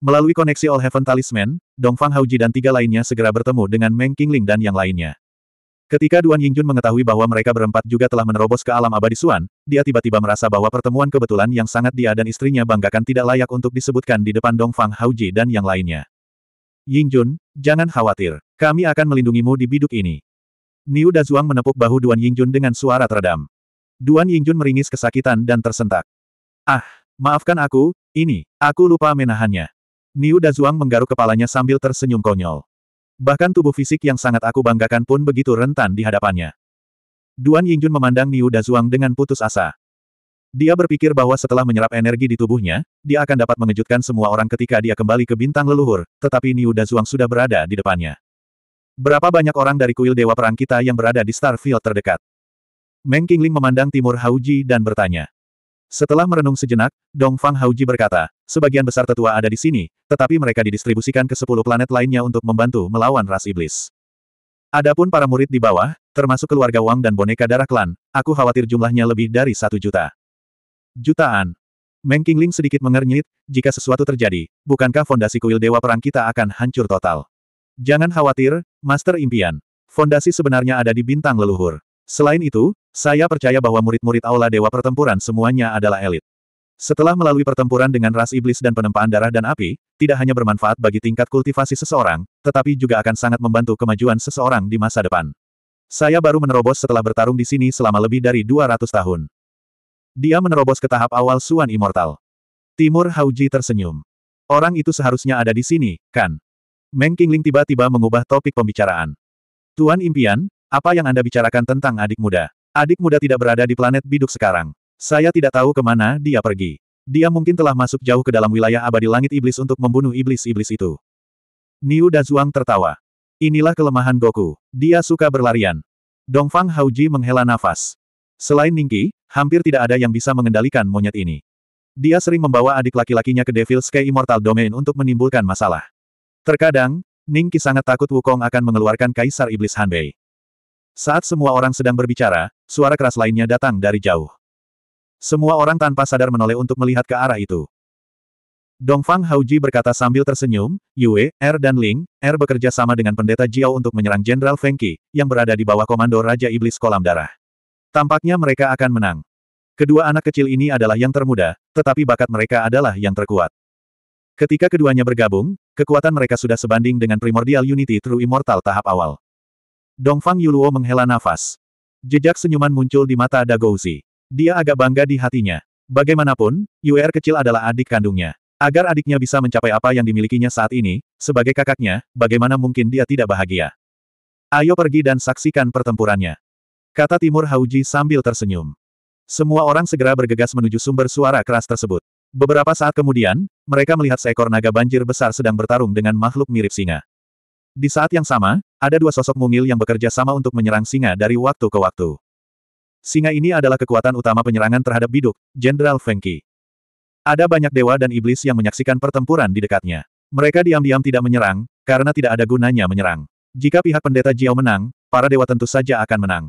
Melalui koneksi All Heaven Talisman, Dongfang Hauji dan tiga lainnya segera bertemu dengan Meng Qingling dan yang lainnya. Ketika Duan Yingjun mengetahui bahwa mereka berempat juga telah menerobos ke alam abadi Suan, dia tiba-tiba merasa bahwa pertemuan kebetulan yang sangat dia dan istrinya banggakan tidak layak untuk disebutkan di depan Dongfang Hauji dan yang lainnya. Yingjun, jangan khawatir. Kami akan melindungimu di biduk ini. Niu Dazuang menepuk bahu Duan Yingjun dengan suara teredam. Duan Yingjun meringis kesakitan dan tersentak. Ah, maafkan aku, ini, aku lupa menahannya. Niu Dazuang menggaruk kepalanya sambil tersenyum konyol. Bahkan tubuh fisik yang sangat aku banggakan pun begitu rentan di hadapannya. Duan Yingjun memandang Niu Dazuang dengan putus asa. Dia berpikir bahwa setelah menyerap energi di tubuhnya, dia akan dapat mengejutkan semua orang ketika dia kembali ke bintang leluhur, tetapi Niu Dazuang sudah berada di depannya. Berapa banyak orang dari kuil Dewa Perang kita yang berada di Starfield terdekat? Meng Qingling memandang timur Hauji dan bertanya. Setelah merenung sejenak, Dong Fang Hauji berkata, sebagian besar tetua ada di sini, tetapi mereka didistribusikan ke sepuluh planet lainnya untuk membantu melawan ras iblis. Adapun para murid di bawah, termasuk keluarga Wang dan boneka darah klan, aku khawatir jumlahnya lebih dari satu juta. Jutaan. Meng Qingling sedikit mengernyit, jika sesuatu terjadi, bukankah fondasi kuil Dewa Perang kita akan hancur total? Jangan khawatir, Master Impian. Fondasi sebenarnya ada di bintang leluhur. Selain itu, saya percaya bahwa murid-murid Aula Dewa Pertempuran semuanya adalah elit. Setelah melalui pertempuran dengan ras iblis dan penempaan darah dan api, tidak hanya bermanfaat bagi tingkat kultivasi seseorang, tetapi juga akan sangat membantu kemajuan seseorang di masa depan. Saya baru menerobos setelah bertarung di sini selama lebih dari 200 tahun. Dia menerobos ke tahap awal Suan Immortal. Timur Hauji tersenyum. Orang itu seharusnya ada di sini, kan? Meng Qingling tiba-tiba mengubah topik pembicaraan. Tuan Impian, apa yang Anda bicarakan tentang adik muda? Adik muda tidak berada di planet biduk sekarang. Saya tidak tahu kemana dia pergi. Dia mungkin telah masuk jauh ke dalam wilayah abadi langit iblis untuk membunuh iblis-iblis itu. Niu Dazuang tertawa. Inilah kelemahan Goku. Dia suka berlarian. Dongfang Hauji menghela nafas. Selain Ningki, hampir tidak ada yang bisa mengendalikan monyet ini. Dia sering membawa adik laki-lakinya ke Devil's Sky Immortal Domain untuk menimbulkan masalah. Terkadang, Ningki sangat takut Wukong akan mengeluarkan Kaisar Iblis Hanbei. Saat semua orang sedang berbicara, Suara keras lainnya datang dari jauh. Semua orang tanpa sadar menoleh untuk melihat ke arah itu. Dongfang Hauji berkata sambil tersenyum, Yue, Er dan Ling, Er bekerja sama dengan pendeta Jiao untuk menyerang Jenderal Fengqi, yang berada di bawah komando Raja Iblis Kolam Darah. Tampaknya mereka akan menang. Kedua anak kecil ini adalah yang termuda, tetapi bakat mereka adalah yang terkuat. Ketika keduanya bergabung, kekuatan mereka sudah sebanding dengan Primordial Unity True Immortal tahap awal. Dongfang Yuluo menghela nafas. Jejak senyuman muncul di mata Dagouzi. Dia agak bangga di hatinya. Bagaimanapun, UR kecil adalah adik kandungnya. Agar adiknya bisa mencapai apa yang dimilikinya saat ini, sebagai kakaknya, bagaimana mungkin dia tidak bahagia? Ayo pergi dan saksikan pertempurannya. Kata Timur Hauji sambil tersenyum. Semua orang segera bergegas menuju sumber suara keras tersebut. Beberapa saat kemudian, mereka melihat seekor naga banjir besar sedang bertarung dengan makhluk mirip singa. Di saat yang sama, ada dua sosok mungil yang bekerja sama untuk menyerang singa dari waktu ke waktu. Singa ini adalah kekuatan utama penyerangan terhadap biduk, Jenderal Fengki. Ada banyak dewa dan iblis yang menyaksikan pertempuran di dekatnya. Mereka diam-diam tidak menyerang, karena tidak ada gunanya menyerang. Jika pihak pendeta Jiao menang, para dewa tentu saja akan menang.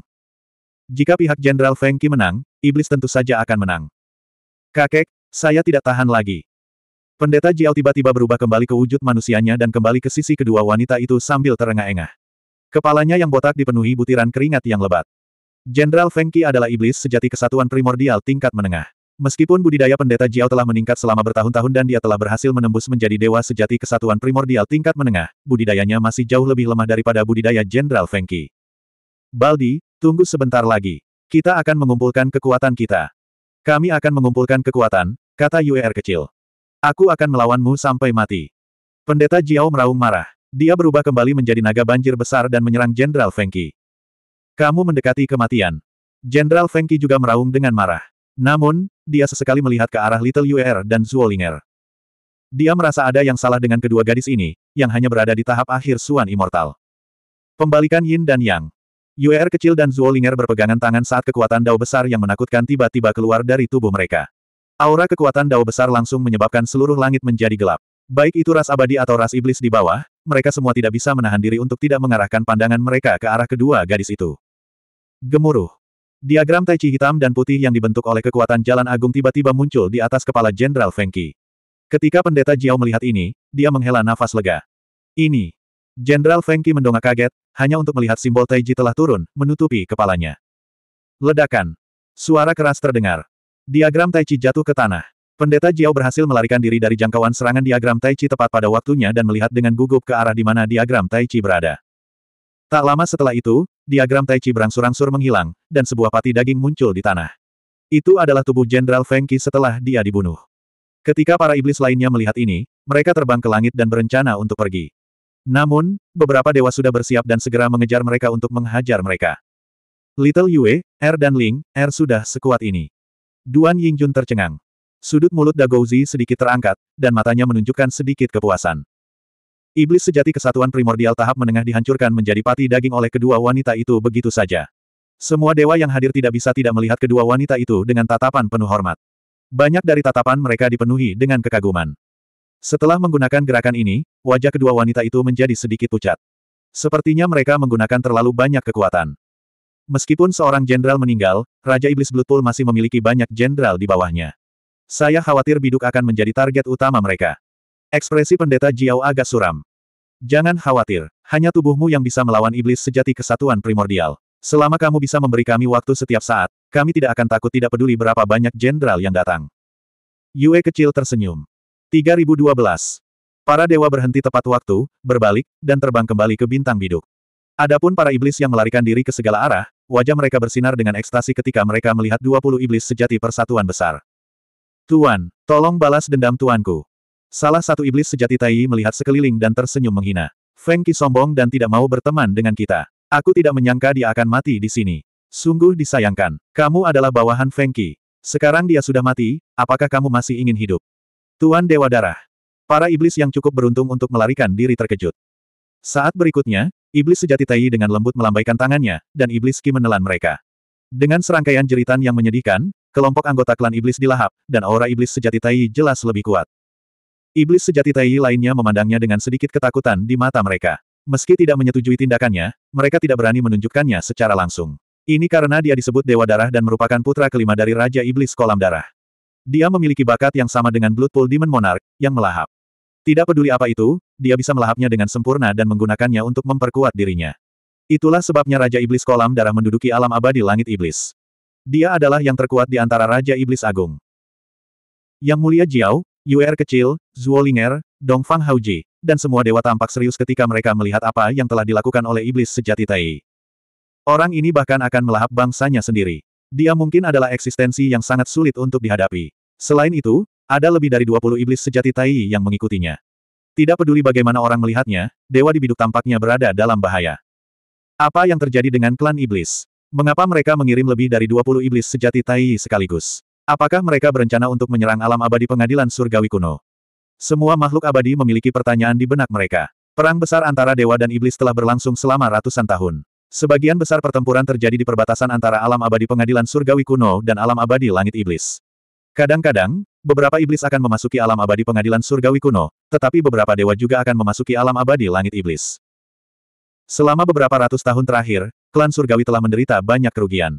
Jika pihak Jenderal Fengki menang, iblis tentu saja akan menang. Kakek, saya tidak tahan lagi. Pendeta Jiao tiba-tiba berubah kembali ke wujud manusianya dan kembali ke sisi kedua wanita itu sambil terengah-engah. Kepalanya yang botak dipenuhi butiran keringat yang lebat. Jenderal Fengki adalah iblis sejati kesatuan primordial tingkat menengah. Meskipun budidaya pendeta Jiao telah meningkat selama bertahun-tahun dan dia telah berhasil menembus menjadi dewa sejati kesatuan primordial tingkat menengah, budidayanya masih jauh lebih lemah daripada budidaya Jenderal Fengki. Baldi, tunggu sebentar lagi. Kita akan mengumpulkan kekuatan kita. Kami akan mengumpulkan kekuatan, kata Yuer kecil. Aku akan melawanmu sampai mati. Pendeta Jiao meraung marah. Dia berubah kembali menjadi naga banjir besar dan menyerang Jenderal Fengki. Kamu mendekati kematian. Jenderal Fengki juga meraung dengan marah. Namun, dia sesekali melihat ke arah Little Yuer dan Zuolinger. Dia merasa ada yang salah dengan kedua gadis ini, yang hanya berada di tahap akhir Suan Immortal. Pembalikan Yin dan Yang. Yuer kecil dan Zuolinger berpegangan tangan saat kekuatan dao besar yang menakutkan tiba-tiba keluar dari tubuh mereka. Aura kekuatan dao besar langsung menyebabkan seluruh langit menjadi gelap. Baik itu ras abadi atau ras iblis di bawah, mereka semua tidak bisa menahan diri untuk tidak mengarahkan pandangan mereka ke arah kedua gadis itu. Gemuruh. Diagram tai chi hitam dan putih yang dibentuk oleh kekuatan jalan agung tiba-tiba muncul di atas kepala Jenderal Feng Qi. Ketika pendeta Jiao melihat ini, dia menghela nafas lega. Ini. Jenderal Feng Qi mendongak kaget, hanya untuk melihat simbol tai chi telah turun, menutupi kepalanya. Ledakan. Suara keras terdengar. Diagram Tai Chi jatuh ke tanah. Pendeta Jiao berhasil melarikan diri dari jangkauan serangan diagram Tai Chi tepat pada waktunya dan melihat dengan gugup ke arah di mana diagram Tai Chi berada. Tak lama setelah itu, diagram Tai Chi berangsur-angsur menghilang, dan sebuah pati daging muncul di tanah. Itu adalah tubuh Jenderal Feng Qi setelah dia dibunuh. Ketika para iblis lainnya melihat ini, mereka terbang ke langit dan berencana untuk pergi. Namun, beberapa dewa sudah bersiap dan segera mengejar mereka untuk menghajar mereka. Little Yue, Er dan Ling, Er sudah sekuat ini. Duan Yingjun tercengang. Sudut mulut Dagouzi sedikit terangkat, dan matanya menunjukkan sedikit kepuasan. Iblis sejati kesatuan primordial tahap menengah dihancurkan menjadi pati daging oleh kedua wanita itu begitu saja. Semua dewa yang hadir tidak bisa tidak melihat kedua wanita itu dengan tatapan penuh hormat. Banyak dari tatapan mereka dipenuhi dengan kekaguman. Setelah menggunakan gerakan ini, wajah kedua wanita itu menjadi sedikit pucat. Sepertinya mereka menggunakan terlalu banyak kekuatan. Meskipun seorang jenderal meninggal, Raja Iblis Bloodpool masih memiliki banyak jenderal di bawahnya. Saya khawatir biduk akan menjadi target utama mereka. Ekspresi pendeta Jiao agak suram. Jangan khawatir, hanya tubuhmu yang bisa melawan iblis sejati kesatuan primordial. Selama kamu bisa memberi kami waktu setiap saat, kami tidak akan takut tidak peduli berapa banyak jenderal yang datang. Yue kecil tersenyum. 3012. Para dewa berhenti tepat waktu, berbalik, dan terbang kembali ke bintang biduk. Adapun para iblis yang melarikan diri ke segala arah, wajah mereka bersinar dengan ekstasi ketika mereka melihat 20 iblis sejati persatuan besar. Tuan, tolong balas dendam tuanku. Salah satu iblis sejati Tai melihat sekeliling dan tersenyum menghina. Feng Qi sombong dan tidak mau berteman dengan kita. Aku tidak menyangka dia akan mati di sini. Sungguh disayangkan. Kamu adalah bawahan Feng Qi. Sekarang dia sudah mati, apakah kamu masih ingin hidup? Tuan Dewa Darah. Para iblis yang cukup beruntung untuk melarikan diri terkejut. Saat berikutnya, iblis sejati Tai dengan lembut melambaikan tangannya, dan iblis Ki menelan mereka. Dengan serangkaian jeritan yang menyedihkan, kelompok anggota klan iblis dilahap, dan aura iblis sejati Tai jelas lebih kuat. Iblis sejati Tai lainnya memandangnya dengan sedikit ketakutan di mata mereka. Meski tidak menyetujui tindakannya, mereka tidak berani menunjukkannya secara langsung. Ini karena dia disebut Dewa Darah dan merupakan putra kelima dari Raja Iblis Kolam Darah. Dia memiliki bakat yang sama dengan Blood Pool Demon Monarch, yang melahap. Tidak peduli apa itu, dia bisa melahapnya dengan sempurna dan menggunakannya untuk memperkuat dirinya. Itulah sebabnya Raja Iblis Kolam Darah menduduki alam abadi langit iblis. Dia adalah yang terkuat di antara Raja Iblis Agung. Yang mulia Jiao, Yuer kecil, Zuolinger, Dongfang Haoji, dan semua dewa tampak serius ketika mereka melihat apa yang telah dilakukan oleh iblis sejati Tai. Orang ini bahkan akan melahap bangsanya sendiri. Dia mungkin adalah eksistensi yang sangat sulit untuk dihadapi. Selain itu, ada lebih dari 20 iblis sejati Tai yang mengikutinya. Tidak peduli bagaimana orang melihatnya, dewa di biduk tampaknya berada dalam bahaya. Apa yang terjadi dengan klan iblis? Mengapa mereka mengirim lebih dari 20 iblis sejati Tai sekaligus? Apakah mereka berencana untuk menyerang alam abadi pengadilan surgawi kuno? Semua makhluk abadi memiliki pertanyaan di benak mereka. Perang besar antara dewa dan iblis telah berlangsung selama ratusan tahun. Sebagian besar pertempuran terjadi di perbatasan antara alam abadi pengadilan surgawi kuno dan alam abadi langit iblis. Kadang-kadang, Beberapa iblis akan memasuki alam abadi pengadilan surgawi kuno, tetapi beberapa dewa juga akan memasuki alam abadi langit iblis. Selama beberapa ratus tahun terakhir, klan surgawi telah menderita banyak kerugian.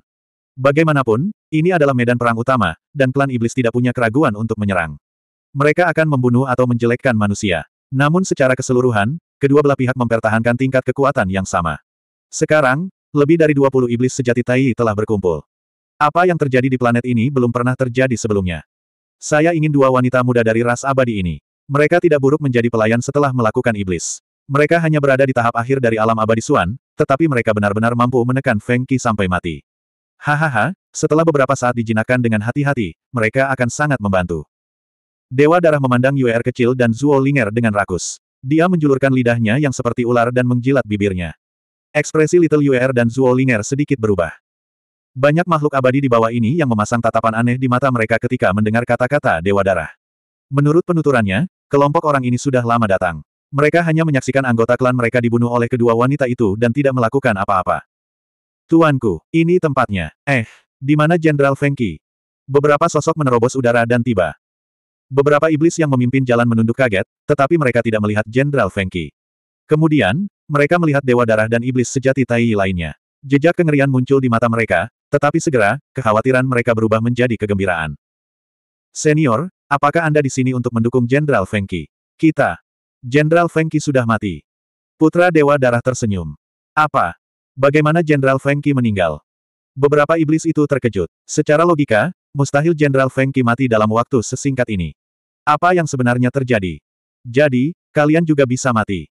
Bagaimanapun, ini adalah medan perang utama, dan klan iblis tidak punya keraguan untuk menyerang. Mereka akan membunuh atau menjelekkan manusia. Namun secara keseluruhan, kedua belah pihak mempertahankan tingkat kekuatan yang sama. Sekarang, lebih dari 20 iblis sejati Tai telah berkumpul. Apa yang terjadi di planet ini belum pernah terjadi sebelumnya. Saya ingin dua wanita muda dari ras abadi ini. Mereka tidak buruk menjadi pelayan setelah melakukan iblis. Mereka hanya berada di tahap akhir dari alam abadi Suan, tetapi mereka benar-benar mampu menekan Feng Qi sampai mati. Hahaha, setelah beberapa saat dijinakan dengan hati-hati, mereka akan sangat membantu. Dewa Darah memandang Yuer er kecil dan Zuo Linger dengan rakus. Dia menjulurkan lidahnya yang seperti ular dan menjilat bibirnya. Ekspresi Little Yuer er dan Zuo Linger sedikit berubah. Banyak makhluk abadi di bawah ini yang memasang tatapan aneh di mata mereka ketika mendengar kata-kata Dewa Darah. Menurut penuturannya, kelompok orang ini sudah lama datang. Mereka hanya menyaksikan anggota klan mereka dibunuh oleh kedua wanita itu dan tidak melakukan apa-apa. Tuanku, ini tempatnya. Eh, di mana Jenderal Fengki? Beberapa sosok menerobos udara dan tiba. Beberapa iblis yang memimpin jalan menunduk kaget, tetapi mereka tidak melihat Jenderal Fengki. Kemudian, mereka melihat Dewa Darah dan Iblis Sejati Tai lainnya. Jejak kengerian muncul di mata mereka, tetapi segera, kekhawatiran mereka berubah menjadi kegembiraan. Senior, apakah Anda di sini untuk mendukung Jenderal Fengki? Kita. Jenderal Fengki sudah mati. Putra Dewa Darah tersenyum. Apa? Bagaimana Jenderal Fengki meninggal? Beberapa iblis itu terkejut. Secara logika, mustahil Jenderal Fengki mati dalam waktu sesingkat ini. Apa yang sebenarnya terjadi? Jadi, kalian juga bisa mati.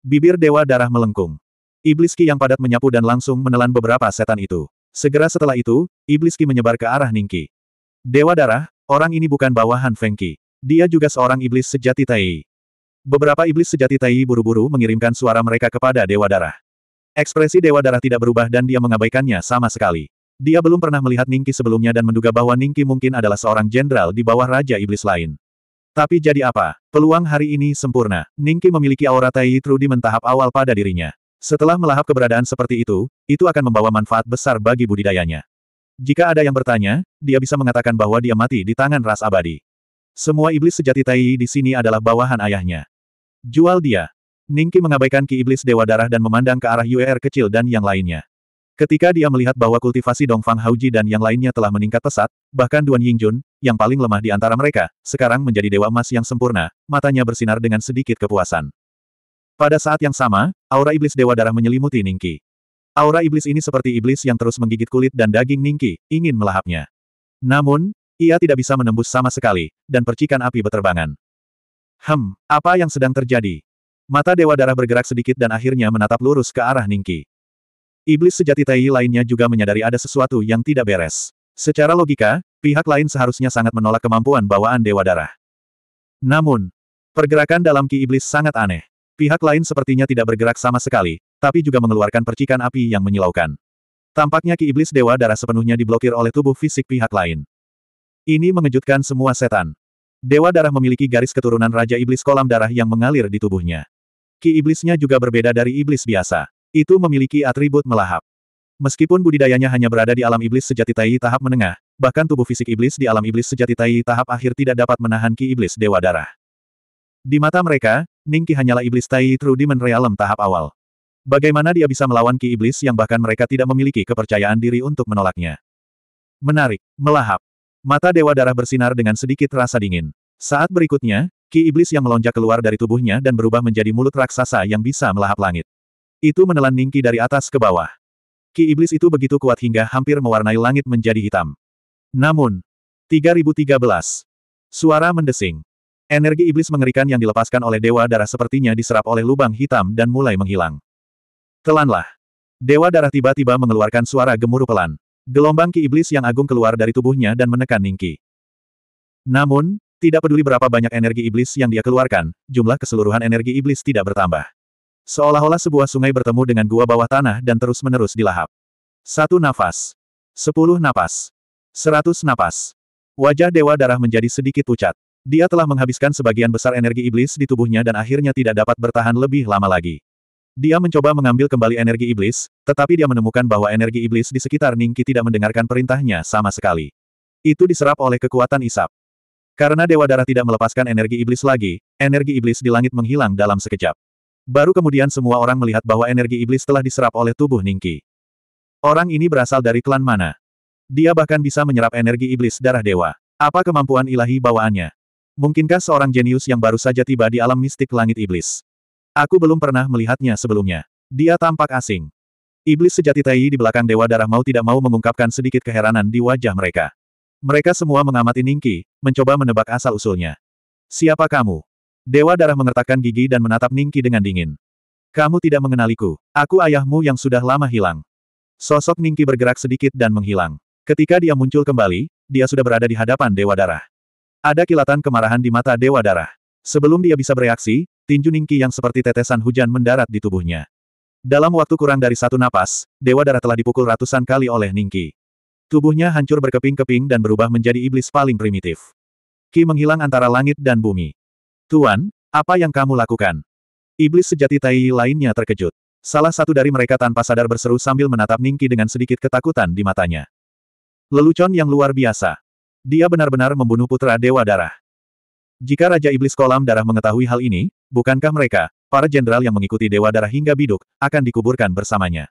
Bibir Dewa Darah melengkung. Iblis Ki yang padat menyapu dan langsung menelan beberapa setan itu. Segera setelah itu, Iblis Qi menyebar ke arah Ningqi. Dewa Darah, orang ini bukan bawahan Feng Qi. Dia juga seorang iblis sejati Tai. Beberapa iblis sejati Tai buru-buru mengirimkan suara mereka kepada Dewa Darah. Ekspresi Dewa Darah tidak berubah dan dia mengabaikannya sama sekali. Dia belum pernah melihat Ningqi sebelumnya dan menduga bahwa Ningqi mungkin adalah seorang jenderal di bawah Raja Iblis lain. Tapi jadi apa? Peluang hari ini sempurna. Ningqi memiliki aura Tai trudi di mentahap awal pada dirinya. Setelah melahap keberadaan seperti itu, itu akan membawa manfaat besar bagi budidayanya. Jika ada yang bertanya, dia bisa mengatakan bahwa dia mati di tangan ras abadi. Semua iblis sejati Tai di sini adalah bawahan ayahnya. Jual dia. Ningki mengabaikan ki iblis dewa darah dan memandang ke arah UER kecil dan yang lainnya. Ketika dia melihat bahwa kultivasi Dongfang Hauji dan yang lainnya telah meningkat pesat, bahkan Duan Yingjun, yang paling lemah di antara mereka, sekarang menjadi dewa emas yang sempurna, matanya bersinar dengan sedikit kepuasan. Pada saat yang sama, aura iblis dewa darah menyelimuti Ningki. Aura iblis ini seperti iblis yang terus menggigit kulit dan daging Ningki, ingin melahapnya. Namun, ia tidak bisa menembus sama sekali, dan percikan api beterbangan. Hem, apa yang sedang terjadi? Mata Dewa Darah bergerak sedikit dan akhirnya menatap lurus ke arah Ningki. Iblis sejati Tai lainnya juga menyadari ada sesuatu yang tidak beres. Secara logika, pihak lain seharusnya sangat menolak kemampuan bawaan Dewa Darah. Namun, pergerakan dalam Ki Iblis sangat aneh. Pihak lain sepertinya tidak bergerak sama sekali, tapi juga mengeluarkan percikan api yang menyilaukan. Tampaknya ki iblis dewa darah sepenuhnya diblokir oleh tubuh fisik pihak lain. Ini mengejutkan semua setan. Dewa darah memiliki garis keturunan Raja Iblis kolam darah yang mengalir di tubuhnya. Ki iblisnya juga berbeda dari iblis biasa. Itu memiliki atribut melahap. Meskipun budidayanya hanya berada di alam iblis sejati tai tahap menengah, bahkan tubuh fisik iblis di alam iblis sejati tai tahap akhir tidak dapat menahan ki iblis dewa darah. Di mata mereka, Ningki hanyalah iblis Tai True Demon Realm tahap awal. Bagaimana dia bisa melawan Ki Iblis yang bahkan mereka tidak memiliki kepercayaan diri untuk menolaknya? Menarik, melahap. Mata Dewa Darah bersinar dengan sedikit rasa dingin. Saat berikutnya, Ki Iblis yang melonjak keluar dari tubuhnya dan berubah menjadi mulut raksasa yang bisa melahap langit. Itu menelan Ningki dari atas ke bawah. Ki Iblis itu begitu kuat hingga hampir mewarnai langit menjadi hitam. Namun, 3013. Suara mendesing. Energi iblis mengerikan yang dilepaskan oleh Dewa Darah sepertinya diserap oleh lubang hitam dan mulai menghilang. Telanlah. Dewa Darah tiba-tiba mengeluarkan suara gemuruh pelan. Gelombang ki iblis yang agung keluar dari tubuhnya dan menekan Ningki. Namun, tidak peduli berapa banyak energi iblis yang dia keluarkan, jumlah keseluruhan energi iblis tidak bertambah. Seolah-olah sebuah sungai bertemu dengan gua bawah tanah dan terus-menerus dilahap. Satu nafas. Sepuluh nafas, Seratus nafas. Wajah Dewa Darah menjadi sedikit pucat. Dia telah menghabiskan sebagian besar energi iblis di tubuhnya dan akhirnya tidak dapat bertahan lebih lama lagi. Dia mencoba mengambil kembali energi iblis, tetapi dia menemukan bahwa energi iblis di sekitar Ningki tidak mendengarkan perintahnya sama sekali. Itu diserap oleh kekuatan isap. Karena Dewa Darah tidak melepaskan energi iblis lagi, energi iblis di langit menghilang dalam sekejap. Baru kemudian semua orang melihat bahwa energi iblis telah diserap oleh tubuh Ningki. Orang ini berasal dari klan mana? Dia bahkan bisa menyerap energi iblis darah dewa. Apa kemampuan ilahi bawaannya? Mungkinkah seorang jenius yang baru saja tiba di alam mistik langit iblis? Aku belum pernah melihatnya sebelumnya. Dia tampak asing. Iblis sejati Tai di belakang Dewa Darah mau tidak mau mengungkapkan sedikit keheranan di wajah mereka. Mereka semua mengamati Ningki, mencoba menebak asal-usulnya. Siapa kamu? Dewa Darah mengertakkan gigi dan menatap Ningki dengan dingin. Kamu tidak mengenaliku. Aku ayahmu yang sudah lama hilang. Sosok Ningki bergerak sedikit dan menghilang. Ketika dia muncul kembali, dia sudah berada di hadapan Dewa Darah. Ada kilatan kemarahan di mata Dewa Darah. Sebelum dia bisa bereaksi, tinju Ningki yang seperti tetesan hujan mendarat di tubuhnya. Dalam waktu kurang dari satu napas, Dewa Darah telah dipukul ratusan kali oleh Ningki. Tubuhnya hancur berkeping-keping dan berubah menjadi iblis paling primitif. Ki menghilang antara langit dan bumi. Tuan, apa yang kamu lakukan? Iblis sejati Tai lainnya terkejut. Salah satu dari mereka tanpa sadar berseru sambil menatap Ningki dengan sedikit ketakutan di matanya. Lelucon yang luar biasa. Dia benar-benar membunuh putra Dewa Darah. Jika Raja Iblis Kolam Darah mengetahui hal ini, bukankah mereka, para jenderal yang mengikuti Dewa Darah hingga biduk, akan dikuburkan bersamanya?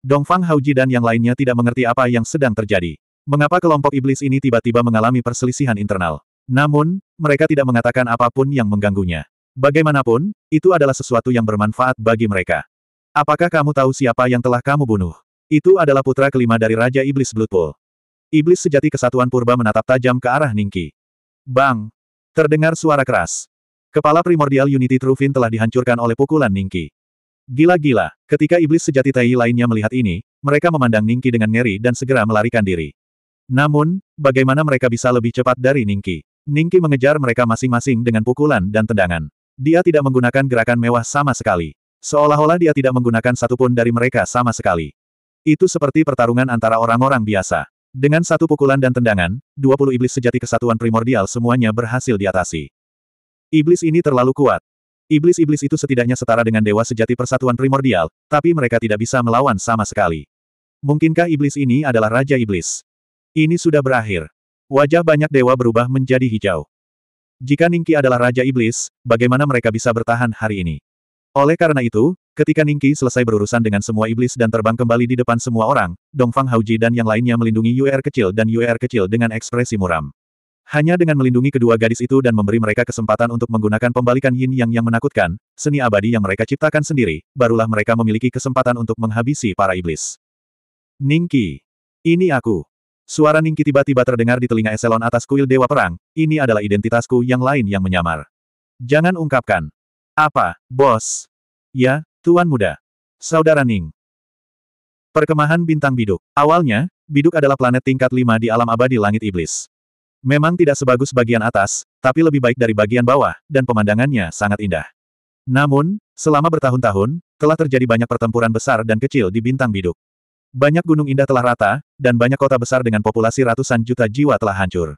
Dongfang Hauji dan yang lainnya tidak mengerti apa yang sedang terjadi. Mengapa kelompok iblis ini tiba-tiba mengalami perselisihan internal? Namun, mereka tidak mengatakan apapun yang mengganggunya. Bagaimanapun, itu adalah sesuatu yang bermanfaat bagi mereka. Apakah kamu tahu siapa yang telah kamu bunuh? Itu adalah putra kelima dari Raja Iblis Bloodpool. Iblis sejati kesatuan purba menatap tajam ke arah Ningki. Bang! Terdengar suara keras. Kepala primordial Unity Truvin telah dihancurkan oleh pukulan Ningki. Gila-gila, ketika iblis sejati Tai lainnya melihat ini, mereka memandang Ningki dengan ngeri dan segera melarikan diri. Namun, bagaimana mereka bisa lebih cepat dari Ningki? Ningki mengejar mereka masing-masing dengan pukulan dan tendangan. Dia tidak menggunakan gerakan mewah sama sekali. Seolah-olah dia tidak menggunakan satupun dari mereka sama sekali. Itu seperti pertarungan antara orang-orang biasa. Dengan satu pukulan dan tendangan, 20 iblis sejati kesatuan primordial semuanya berhasil diatasi. Iblis ini terlalu kuat. Iblis-iblis itu setidaknya setara dengan dewa sejati persatuan primordial, tapi mereka tidak bisa melawan sama sekali. Mungkinkah iblis ini adalah Raja Iblis? Ini sudah berakhir. Wajah banyak dewa berubah menjadi hijau. Jika Ningki adalah Raja Iblis, bagaimana mereka bisa bertahan hari ini? Oleh karena itu, ketika Ningqi selesai berurusan dengan semua iblis dan terbang kembali di depan semua orang, Dongfang Hauji dan yang lainnya melindungi UR kecil dan UR kecil dengan ekspresi muram. Hanya dengan melindungi kedua gadis itu dan memberi mereka kesempatan untuk menggunakan pembalikan yin yang yang menakutkan, seni abadi yang mereka ciptakan sendiri, barulah mereka memiliki kesempatan untuk menghabisi para iblis. Ningqi. Ini aku. Suara Ningqi tiba-tiba terdengar di telinga eselon atas kuil Dewa Perang, ini adalah identitasku yang lain yang menyamar. Jangan ungkapkan, apa, bos? Ya, Tuan Muda. Saudara Ning. Perkemahan Bintang Biduk. Awalnya, Biduk adalah planet tingkat 5 di alam abadi langit iblis. Memang tidak sebagus bagian atas, tapi lebih baik dari bagian bawah, dan pemandangannya sangat indah. Namun, selama bertahun-tahun, telah terjadi banyak pertempuran besar dan kecil di Bintang Biduk. Banyak gunung indah telah rata, dan banyak kota besar dengan populasi ratusan juta jiwa telah hancur.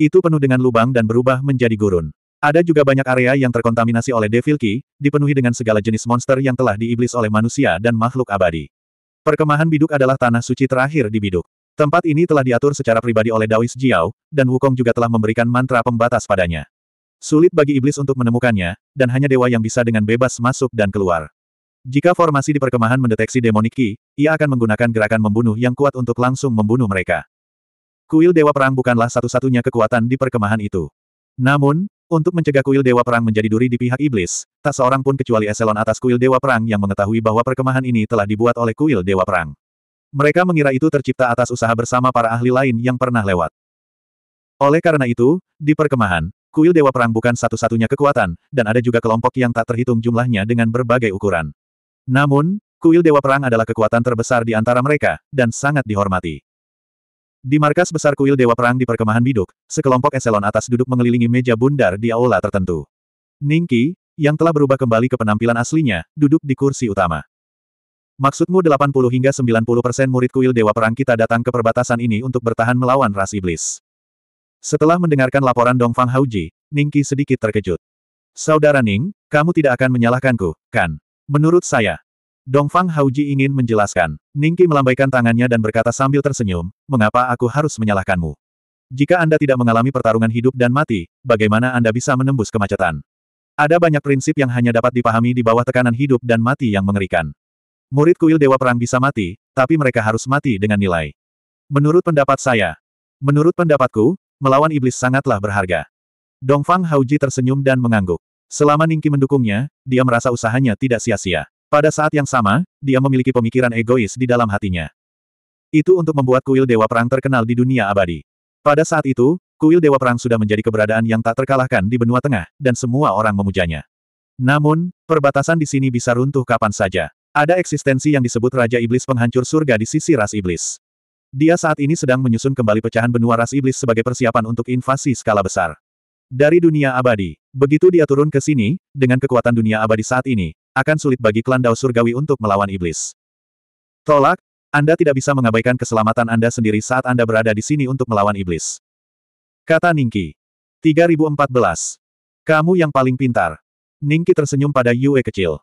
Itu penuh dengan lubang dan berubah menjadi gurun. Ada juga banyak area yang terkontaminasi oleh Devil Ki, dipenuhi dengan segala jenis monster yang telah diiblis oleh manusia dan makhluk abadi. Perkemahan biduk adalah tanah suci terakhir di biduk. Tempat ini telah diatur secara pribadi oleh Daois Jiao, dan Wukong juga telah memberikan mantra pembatas padanya. Sulit bagi iblis untuk menemukannya, dan hanya dewa yang bisa dengan bebas masuk dan keluar. Jika formasi di perkemahan mendeteksi demonik Ki, ia akan menggunakan gerakan membunuh yang kuat untuk langsung membunuh mereka. Kuil Dewa Perang bukanlah satu-satunya kekuatan di perkemahan itu. Namun, untuk mencegah kuil Dewa Perang menjadi duri di pihak iblis, tak seorang pun kecuali eselon atas kuil Dewa Perang yang mengetahui bahwa perkemahan ini telah dibuat oleh kuil Dewa Perang. Mereka mengira itu tercipta atas usaha bersama para ahli lain yang pernah lewat. Oleh karena itu, di perkemahan, kuil Dewa Perang bukan satu-satunya kekuatan, dan ada juga kelompok yang tak terhitung jumlahnya dengan berbagai ukuran. Namun, kuil Dewa Perang adalah kekuatan terbesar di antara mereka, dan sangat dihormati. Di markas besar kuil Dewa Perang di perkemahan Biduk, sekelompok eselon atas duduk mengelilingi meja bundar di aula tertentu. Ningki, yang telah berubah kembali ke penampilan aslinya, duduk di kursi utama. Maksudmu 80 hingga 90 persen murid kuil Dewa Perang kita datang ke perbatasan ini untuk bertahan melawan ras iblis. Setelah mendengarkan laporan Dongfang Hauji, Ningki sedikit terkejut. Saudara Ning, kamu tidak akan menyalahkanku, kan? Menurut saya, Dongfang Hauji ingin menjelaskan. Ningki melambaikan tangannya dan berkata sambil tersenyum, mengapa aku harus menyalahkanmu? Jika Anda tidak mengalami pertarungan hidup dan mati, bagaimana Anda bisa menembus kemacetan? Ada banyak prinsip yang hanya dapat dipahami di bawah tekanan hidup dan mati yang mengerikan. Murid kuil Dewa Perang bisa mati, tapi mereka harus mati dengan nilai. Menurut pendapat saya, menurut pendapatku, melawan iblis sangatlah berharga. Dongfang Hauji tersenyum dan mengangguk. Selama Ningki mendukungnya, dia merasa usahanya tidak sia-sia. Pada saat yang sama, dia memiliki pemikiran egois di dalam hatinya. Itu untuk membuat kuil Dewa Perang terkenal di dunia abadi. Pada saat itu, kuil Dewa Perang sudah menjadi keberadaan yang tak terkalahkan di benua tengah, dan semua orang memujanya. Namun, perbatasan di sini bisa runtuh kapan saja. Ada eksistensi yang disebut Raja Iblis Penghancur Surga di sisi ras iblis. Dia saat ini sedang menyusun kembali pecahan benua ras iblis sebagai persiapan untuk invasi skala besar. Dari dunia abadi, begitu dia turun ke sini, dengan kekuatan dunia abadi saat ini, akan sulit bagi klan Dao Surgawi untuk melawan iblis. Tolak, Anda tidak bisa mengabaikan keselamatan Anda sendiri saat Anda berada di sini untuk melawan iblis. Kata Ningki. 3014. Kamu yang paling pintar. Ningki tersenyum pada Yue kecil.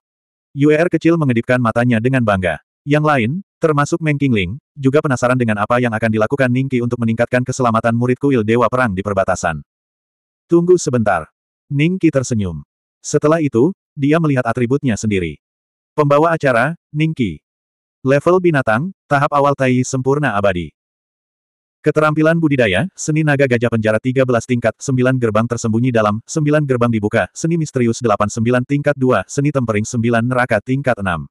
UER kecil mengedipkan matanya dengan bangga. Yang lain, termasuk Meng Qingling, juga penasaran dengan apa yang akan dilakukan Ningki untuk meningkatkan keselamatan murid kuil Dewa Perang di perbatasan. Tunggu sebentar. Ningki tersenyum. Setelah itu, dia melihat atributnya sendiri. Pembawa acara, Ningki. Level binatang, tahap awal tai sempurna abadi. Keterampilan budidaya, seni naga gajah penjara 13 tingkat, 9 gerbang tersembunyi dalam, 9 gerbang dibuka, seni misterius 89 tingkat 2, seni tempering 9 neraka tingkat 6.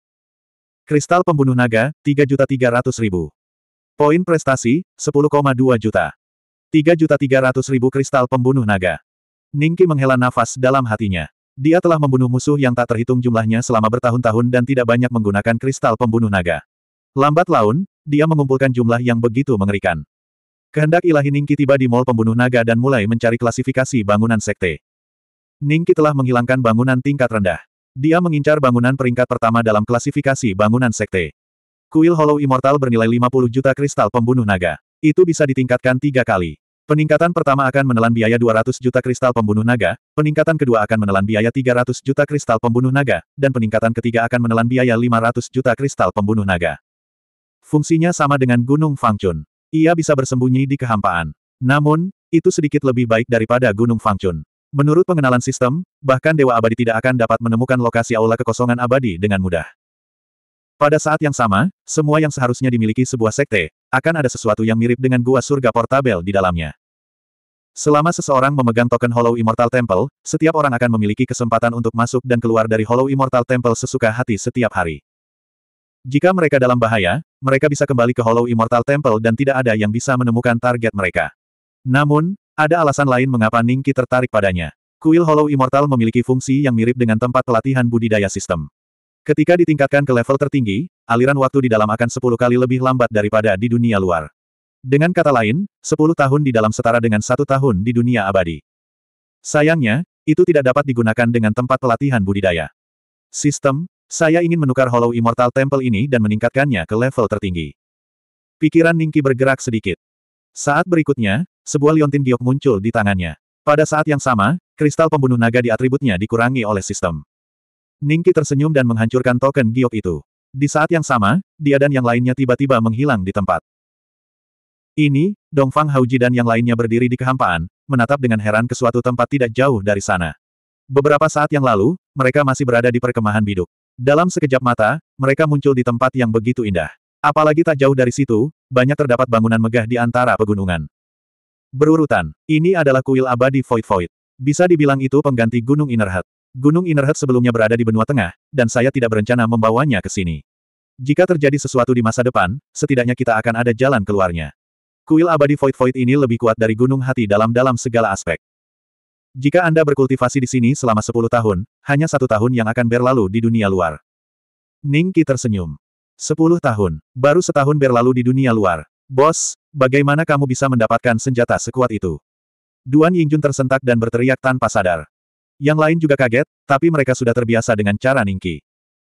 Kristal pembunuh naga, 3.300.000. Poin prestasi, 10,2 juta. 3.300.000 kristal pembunuh naga. Ningki menghela nafas dalam hatinya. Dia telah membunuh musuh yang tak terhitung jumlahnya selama bertahun-tahun dan tidak banyak menggunakan kristal pembunuh naga. Lambat laun, dia mengumpulkan jumlah yang begitu mengerikan. Kehendak ilahi Ningki tiba di mall pembunuh naga dan mulai mencari klasifikasi bangunan sekte. Ningki telah menghilangkan bangunan tingkat rendah. Dia mengincar bangunan peringkat pertama dalam klasifikasi bangunan sekte. Kuil Hollow Immortal bernilai 50 juta kristal pembunuh naga. Itu bisa ditingkatkan tiga kali. Peningkatan pertama akan menelan biaya 200 juta kristal pembunuh naga, peningkatan kedua akan menelan biaya 300 juta kristal pembunuh naga, dan peningkatan ketiga akan menelan biaya 500 juta kristal pembunuh naga. Fungsinya sama dengan Gunung Fangchun. Ia bisa bersembunyi di kehampaan. Namun, itu sedikit lebih baik daripada Gunung Fangchun. Menurut pengenalan sistem, bahkan Dewa Abadi tidak akan dapat menemukan lokasi aula kekosongan abadi dengan mudah. Pada saat yang sama, semua yang seharusnya dimiliki sebuah sekte, akan ada sesuatu yang mirip dengan gua surga portabel di dalamnya. Selama seseorang memegang token Hollow Immortal Temple, setiap orang akan memiliki kesempatan untuk masuk dan keluar dari Hollow Immortal Temple sesuka hati setiap hari. Jika mereka dalam bahaya, mereka bisa kembali ke Hollow Immortal Temple dan tidak ada yang bisa menemukan target mereka. Namun, ada alasan lain mengapa Ningki tertarik padanya. Kuil Hollow Immortal memiliki fungsi yang mirip dengan tempat pelatihan budidaya sistem. Ketika ditingkatkan ke level tertinggi, aliran waktu di dalam akan 10 kali lebih lambat daripada di dunia luar. Dengan kata lain, 10 tahun di dalam setara dengan satu tahun di dunia abadi. Sayangnya, itu tidak dapat digunakan dengan tempat pelatihan budidaya. Sistem, saya ingin menukar Hollow Immortal Temple ini dan meningkatkannya ke level tertinggi. Pikiran Ningki bergerak sedikit. Saat berikutnya, sebuah liontin giok muncul di tangannya. Pada saat yang sama, kristal pembunuh naga di atributnya dikurangi oleh sistem. Ningki tersenyum dan menghancurkan token giok itu. Di saat yang sama, dia dan yang lainnya tiba-tiba menghilang di tempat. Ini, Dongfang Hauji dan yang lainnya berdiri di kehampaan, menatap dengan heran ke suatu tempat tidak jauh dari sana. Beberapa saat yang lalu, mereka masih berada di perkemahan biduk. Dalam sekejap mata, mereka muncul di tempat yang begitu indah. Apalagi tak jauh dari situ, banyak terdapat bangunan megah di antara pegunungan. Berurutan, ini adalah kuil abadi Void Void. Bisa dibilang itu pengganti Gunung Inner Gunung Innerhead sebelumnya berada di benua tengah, dan saya tidak berencana membawanya ke sini. Jika terjadi sesuatu di masa depan, setidaknya kita akan ada jalan keluarnya. Kuil abadi Void Void ini lebih kuat dari gunung hati dalam-dalam segala aspek. Jika Anda berkultivasi di sini selama 10 tahun, hanya satu tahun yang akan berlalu di dunia luar. Ning Ningki tersenyum. 10 tahun, baru setahun berlalu di dunia luar. Bos, bagaimana kamu bisa mendapatkan senjata sekuat itu? Duan Yingjun tersentak dan berteriak tanpa sadar. Yang lain juga kaget, tapi mereka sudah terbiasa dengan cara Ningki.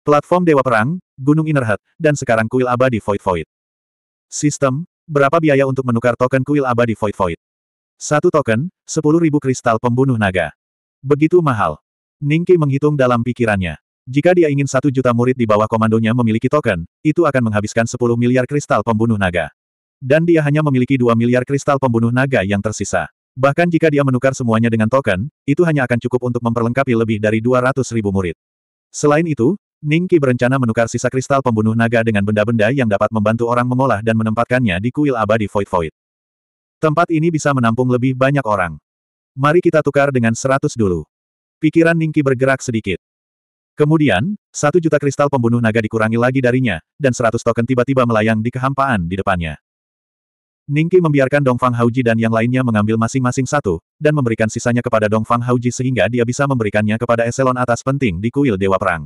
Platform Dewa Perang, Gunung Inner dan sekarang kuil abadi Void Void. Sistem, berapa biaya untuk menukar token kuil abadi Void Void? Satu token, 10.000 kristal pembunuh naga. Begitu mahal. Ningki menghitung dalam pikirannya. Jika dia ingin satu juta murid di bawah komandonya memiliki token, itu akan menghabiskan 10 miliar kristal pembunuh naga. Dan dia hanya memiliki 2 miliar kristal pembunuh naga yang tersisa. Bahkan jika dia menukar semuanya dengan token, itu hanya akan cukup untuk memperlengkapi lebih dari 200 ribu murid. Selain itu, Ning Qi berencana menukar sisa kristal pembunuh naga dengan benda-benda yang dapat membantu orang mengolah dan menempatkannya di kuil abadi Void Void. Tempat ini bisa menampung lebih banyak orang. Mari kita tukar dengan 100 dulu. Pikiran Ning Qi bergerak sedikit. Kemudian, satu juta kristal pembunuh naga dikurangi lagi darinya, dan seratus token tiba-tiba melayang di kehampaan di depannya. Ningki membiarkan Dongfang Hauji dan yang lainnya mengambil masing-masing satu, dan memberikan sisanya kepada Dongfang Hauji sehingga dia bisa memberikannya kepada eselon atas penting di kuil Dewa Perang.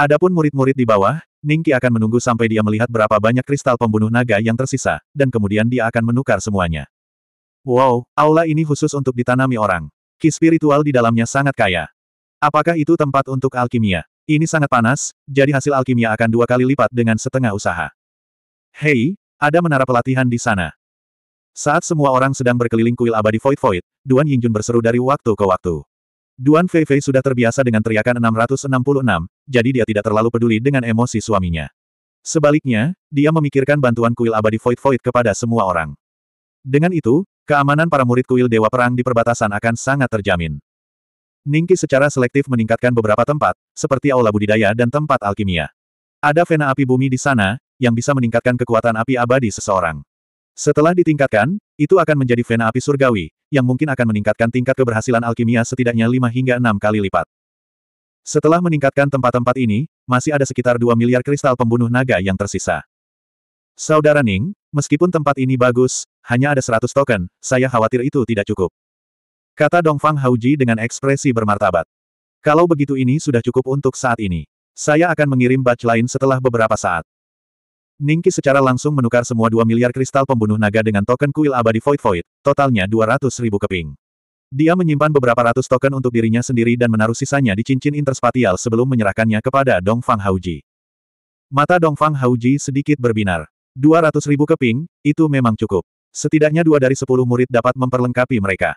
Adapun murid-murid di bawah, Ningki akan menunggu sampai dia melihat berapa banyak kristal pembunuh naga yang tersisa, dan kemudian dia akan menukar semuanya. Wow, aula ini khusus untuk ditanami orang. Ki spiritual di dalamnya sangat kaya. Apakah itu tempat untuk alkimia? Ini sangat panas, jadi hasil alkimia akan dua kali lipat dengan setengah usaha. Hei, ada menara pelatihan di sana. Saat semua orang sedang berkeliling kuil abadi Void Void, Duan Yingjun berseru dari waktu ke waktu. Duan Fei Fei sudah terbiasa dengan teriakan 666, jadi dia tidak terlalu peduli dengan emosi suaminya. Sebaliknya, dia memikirkan bantuan kuil abadi Void Void kepada semua orang. Dengan itu, keamanan para murid kuil Dewa Perang di perbatasan akan sangat terjamin. Ningki secara selektif meningkatkan beberapa tempat, seperti aula budidaya dan tempat alkimia. Ada vena api bumi di sana, yang bisa meningkatkan kekuatan api abadi seseorang. Setelah ditingkatkan, itu akan menjadi vena api surgawi, yang mungkin akan meningkatkan tingkat keberhasilan alkimia setidaknya 5 hingga 6 kali lipat. Setelah meningkatkan tempat-tempat ini, masih ada sekitar 2 miliar kristal pembunuh naga yang tersisa. Saudara Ning, meskipun tempat ini bagus, hanya ada 100 token, saya khawatir itu tidak cukup. Kata Dongfang Hauji dengan ekspresi bermartabat. Kalau begitu ini sudah cukup untuk saat ini. Saya akan mengirim batch lain setelah beberapa saat. Ningki secara langsung menukar semua 2 miliar kristal pembunuh naga dengan token kuil abadi Void Void, totalnya 200 ribu keping. Dia menyimpan beberapa ratus token untuk dirinya sendiri dan menaruh sisanya di cincin interspatial sebelum menyerahkannya kepada Dong Fang Mata Dong Fang sedikit berbinar. 200 ribu keping, itu memang cukup. Setidaknya dua dari sepuluh murid dapat memperlengkapi mereka.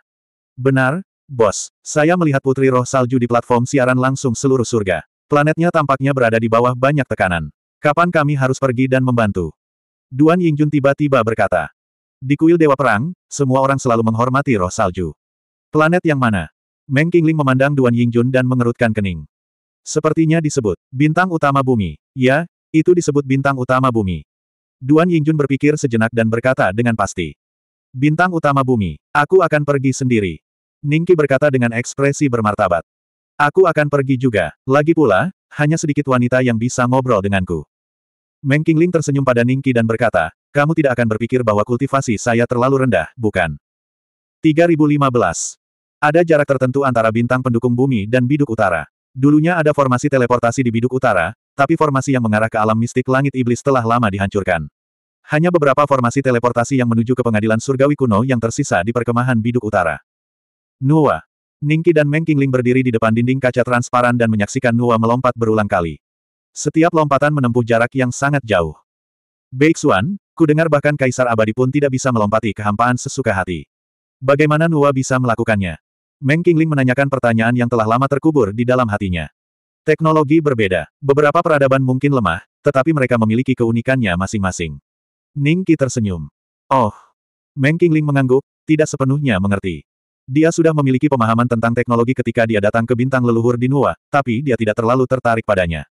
Benar, bos. Saya melihat putri roh salju di platform siaran langsung seluruh surga. Planetnya tampaknya berada di bawah banyak tekanan. Kapan kami harus pergi dan membantu? Duan Yingjun tiba-tiba berkata. Di kuil Dewa Perang, semua orang selalu menghormati roh salju. Planet yang mana? Meng Qingling memandang Duan Yingjun dan mengerutkan kening. Sepertinya disebut, bintang utama bumi. Ya, itu disebut bintang utama bumi. Duan Yingjun berpikir sejenak dan berkata dengan pasti. Bintang utama bumi, aku akan pergi sendiri. Ningki berkata dengan ekspresi bermartabat. Aku akan pergi juga. Lagi pula, hanya sedikit wanita yang bisa ngobrol denganku. Meng Qingling tersenyum pada Ningqi dan berkata, kamu tidak akan berpikir bahwa kultivasi saya terlalu rendah, bukan? 3015. Ada jarak tertentu antara bintang pendukung bumi dan biduk utara. Dulunya ada formasi teleportasi di biduk utara, tapi formasi yang mengarah ke alam mistik langit iblis telah lama dihancurkan. Hanya beberapa formasi teleportasi yang menuju ke pengadilan surgawi kuno yang tersisa di perkemahan biduk utara. Nuwa, Ningki dan Meng Qingling berdiri di depan dinding kaca transparan dan menyaksikan Nuwa melompat berulang kali. Setiap lompatan menempuh jarak yang sangat jauh. Beixuan, ku dengar bahkan Kaisar Abadi pun tidak bisa melompati kehampaan sesuka hati. Bagaimana Nuwa bisa melakukannya? Meng Qingling menanyakan pertanyaan yang telah lama terkubur di dalam hatinya. Teknologi berbeda. Beberapa peradaban mungkin lemah, tetapi mereka memiliki keunikannya masing-masing. Ningki tersenyum. Oh. Meng Qingling mengangguk, tidak sepenuhnya mengerti. Dia sudah memiliki pemahaman tentang teknologi ketika dia datang ke bintang leluhur di Nuwa, tapi dia tidak terlalu tertarik padanya.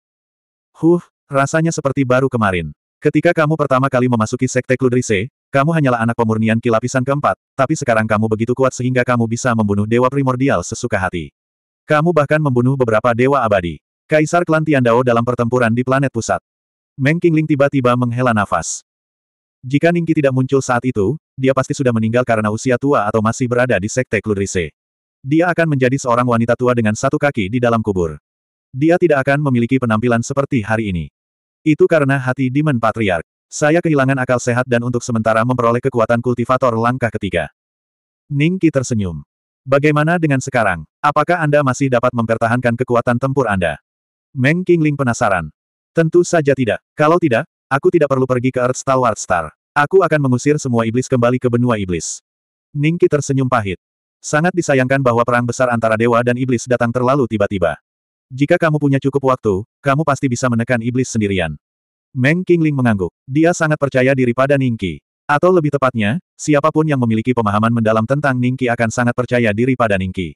Huh, rasanya seperti baru kemarin. Ketika kamu pertama kali memasuki Sekte Kludrise, kamu hanyalah anak pemurnian kilapisan keempat, tapi sekarang kamu begitu kuat sehingga kamu bisa membunuh dewa primordial sesuka hati. Kamu bahkan membunuh beberapa dewa abadi. Kaisar klan Tiandao dalam pertempuran di planet pusat. Meng Qingling tiba-tiba menghela nafas. Jika Ningki tidak muncul saat itu, dia pasti sudah meninggal karena usia tua atau masih berada di sekte Kludrise. Dia akan menjadi seorang wanita tua dengan satu kaki di dalam kubur. Dia tidak akan memiliki penampilan seperti hari ini. Itu karena hati Demon Patriark. Saya kehilangan akal sehat dan untuk sementara memperoleh kekuatan kultivator langkah ketiga. Ningki tersenyum. Bagaimana dengan sekarang? Apakah Anda masih dapat mempertahankan kekuatan tempur Anda? Meng Qingling penasaran. Tentu saja tidak. Kalau tidak, aku tidak perlu pergi ke Earth Star Wars Star. Aku akan mengusir semua iblis kembali ke benua iblis. Ningki tersenyum pahit. Sangat disayangkan bahwa perang besar antara dewa dan iblis datang terlalu tiba-tiba. Jika kamu punya cukup waktu, kamu pasti bisa menekan iblis sendirian. Meng Qingling mengangguk. Dia sangat percaya diri pada Ningki. Atau lebih tepatnya, siapapun yang memiliki pemahaman mendalam tentang Ningki akan sangat percaya diri pada Ningki.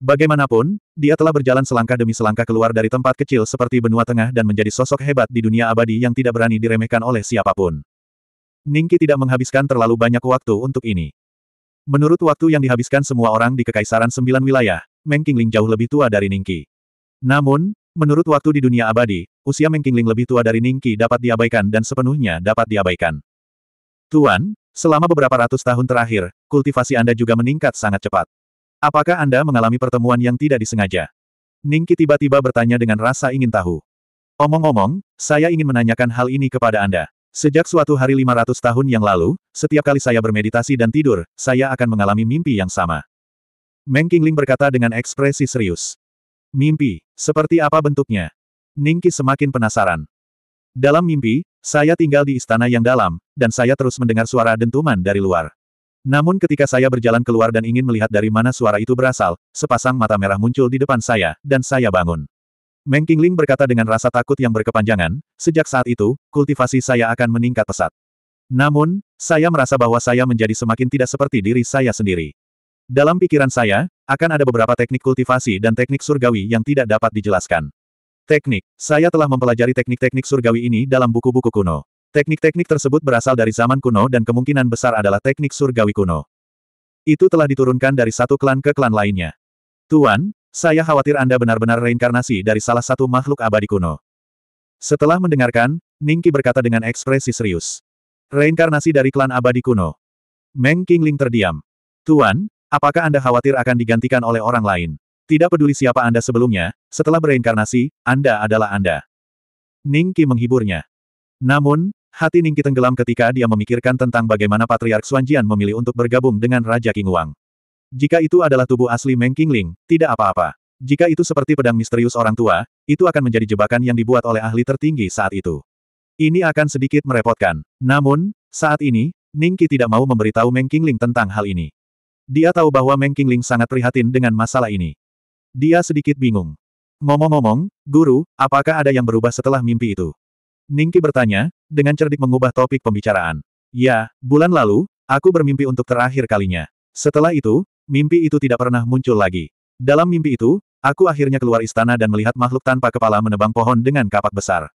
Bagaimanapun, dia telah berjalan selangkah demi selangkah keluar dari tempat kecil seperti benua tengah dan menjadi sosok hebat di dunia abadi yang tidak berani diremehkan oleh siapapun. Ningki tidak menghabiskan terlalu banyak waktu untuk ini. Menurut waktu yang dihabiskan semua orang di Kekaisaran Sembilan Wilayah, Meng Qingling jauh lebih tua dari Ningki. Namun, menurut waktu di dunia abadi, usia Meng Qingling lebih tua dari Ningki dapat diabaikan dan sepenuhnya dapat diabaikan. Tuan, selama beberapa ratus tahun terakhir, kultivasi Anda juga meningkat sangat cepat. Apakah Anda mengalami pertemuan yang tidak disengaja? Ningki tiba-tiba bertanya dengan rasa ingin tahu. Omong-omong, saya ingin menanyakan hal ini kepada Anda. Sejak suatu hari 500 tahun yang lalu, setiap kali saya bermeditasi dan tidur, saya akan mengalami mimpi yang sama. Meng Qingling berkata dengan ekspresi serius. Mimpi, seperti apa bentuknya? Ningki semakin penasaran. Dalam mimpi, saya tinggal di istana yang dalam, dan saya terus mendengar suara dentuman dari luar. Namun ketika saya berjalan keluar dan ingin melihat dari mana suara itu berasal, sepasang mata merah muncul di depan saya, dan saya bangun. Meng Qingling berkata dengan rasa takut yang berkepanjangan, sejak saat itu, kultivasi saya akan meningkat pesat. Namun, saya merasa bahwa saya menjadi semakin tidak seperti diri saya sendiri. Dalam pikiran saya, akan ada beberapa teknik kultivasi dan teknik surgawi yang tidak dapat dijelaskan. Teknik, saya telah mempelajari teknik-teknik surgawi ini dalam buku-buku kuno. Teknik-teknik tersebut berasal dari zaman kuno dan kemungkinan besar adalah teknik surgawi kuno. Itu telah diturunkan dari satu klan ke klan lainnya. Tuan, saya khawatir Anda benar-benar reinkarnasi dari salah satu makhluk abadi kuno. Setelah mendengarkan, Ningki berkata dengan ekspresi serius. Reinkarnasi dari klan abadi kuno. Meng Qingling terdiam. Tuan, apakah Anda khawatir akan digantikan oleh orang lain? Tidak peduli siapa Anda sebelumnya, setelah bereinkarnasi, Anda adalah Anda. Ningki menghiburnya. Namun, hati Ningki tenggelam ketika dia memikirkan tentang bagaimana Patriark Xuanjian memilih untuk bergabung dengan Raja King Wang. Jika itu adalah tubuh asli Meng Qingling, tidak apa-apa. Jika itu seperti pedang misterius orang tua, itu akan menjadi jebakan yang dibuat oleh ahli tertinggi saat itu. Ini akan sedikit merepotkan. Namun, saat ini, Ning Qi tidak mau memberitahu Meng Qingling tentang hal ini. Dia tahu bahwa Meng Qingling sangat prihatin dengan masalah ini. Dia sedikit bingung. Ngomong-ngomong, guru, apakah ada yang berubah setelah mimpi itu? Ning Qi bertanya, dengan cerdik mengubah topik pembicaraan. Ya, bulan lalu, aku bermimpi untuk terakhir kalinya. Setelah itu, mimpi itu tidak pernah muncul lagi. Dalam mimpi itu, aku akhirnya keluar istana dan melihat makhluk tanpa kepala menebang pohon dengan kapak besar.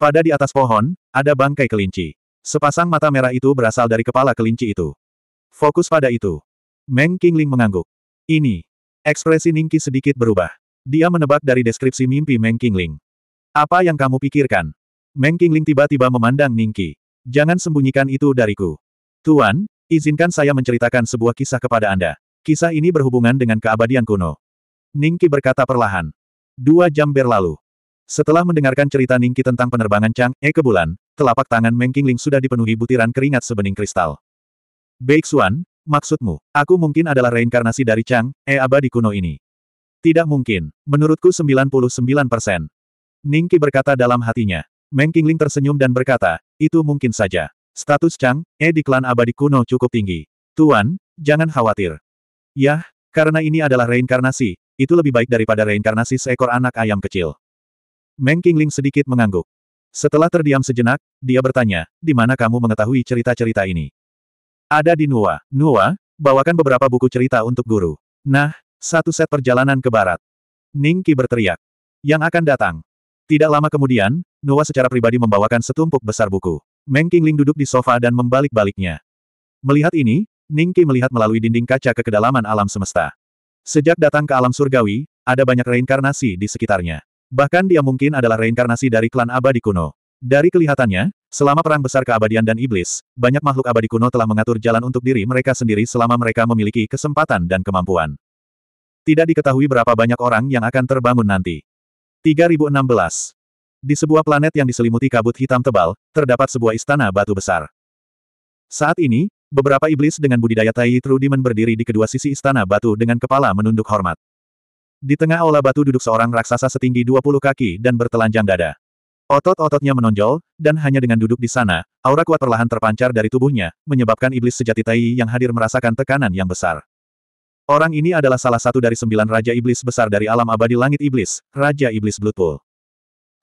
Pada di atas pohon, ada bangkai kelinci. Sepasang mata merah itu berasal dari kepala kelinci itu. Fokus pada itu. Meng Qingling mengangguk. Ini. Ekspresi Ningki sedikit berubah. Dia menebak dari deskripsi mimpi Meng Qingling. Apa yang kamu pikirkan? Meng Qingling tiba-tiba memandang Ningki. Jangan sembunyikan itu dariku. Tuan, izinkan saya menceritakan sebuah kisah kepada Anda. Kisah ini berhubungan dengan keabadian kuno. Ningki berkata perlahan. Dua jam berlalu. Setelah mendengarkan cerita Ningki tentang penerbangan Chang E ke bulan, telapak tangan Meng Qingling sudah dipenuhi butiran keringat sebening kristal. Beixuan, maksudmu, aku mungkin adalah reinkarnasi dari Chang E abadi kuno ini. Tidak mungkin, menurutku 99 persen. Ningki berkata dalam hatinya. Meng Qingling tersenyum dan berkata, itu mungkin saja. Status Chang E di klan abadi kuno cukup tinggi. Tuan, jangan khawatir. Yah, karena ini adalah reinkarnasi, itu lebih baik daripada reinkarnasi seekor anak ayam kecil. Meng Qingling sedikit mengangguk. Setelah terdiam sejenak, dia bertanya, di mana kamu mengetahui cerita-cerita ini? Ada di Nua. Nua, bawakan beberapa buku cerita untuk guru. Nah, satu set perjalanan ke barat. Ning Qi berteriak. Yang akan datang. Tidak lama kemudian, Nua secara pribadi membawakan setumpuk besar buku. Meng Qingling duduk di sofa dan membalik-baliknya. Melihat ini, Ningki melihat melalui dinding kaca ke kedalaman alam semesta. Sejak datang ke alam surgawi, ada banyak reinkarnasi di sekitarnya. Bahkan dia mungkin adalah reinkarnasi dari klan abadi kuno. Dari kelihatannya, selama perang besar keabadian dan iblis, banyak makhluk abadi kuno telah mengatur jalan untuk diri mereka sendiri selama mereka memiliki kesempatan dan kemampuan. Tidak diketahui berapa banyak orang yang akan terbangun nanti. 3016 di sebuah planet yang diselimuti kabut hitam tebal, terdapat sebuah istana batu besar. Saat ini, Beberapa iblis dengan budidaya Tai True Demon berdiri di kedua sisi istana batu dengan kepala menunduk hormat. Di tengah aula batu duduk seorang raksasa setinggi 20 kaki dan bertelanjang dada. Otot-ototnya menonjol, dan hanya dengan duduk di sana, aura kuat perlahan terpancar dari tubuhnya, menyebabkan iblis sejati Tai yang hadir merasakan tekanan yang besar. Orang ini adalah salah satu dari sembilan Raja Iblis besar dari alam abadi langit iblis, Raja Iblis Bloodpool.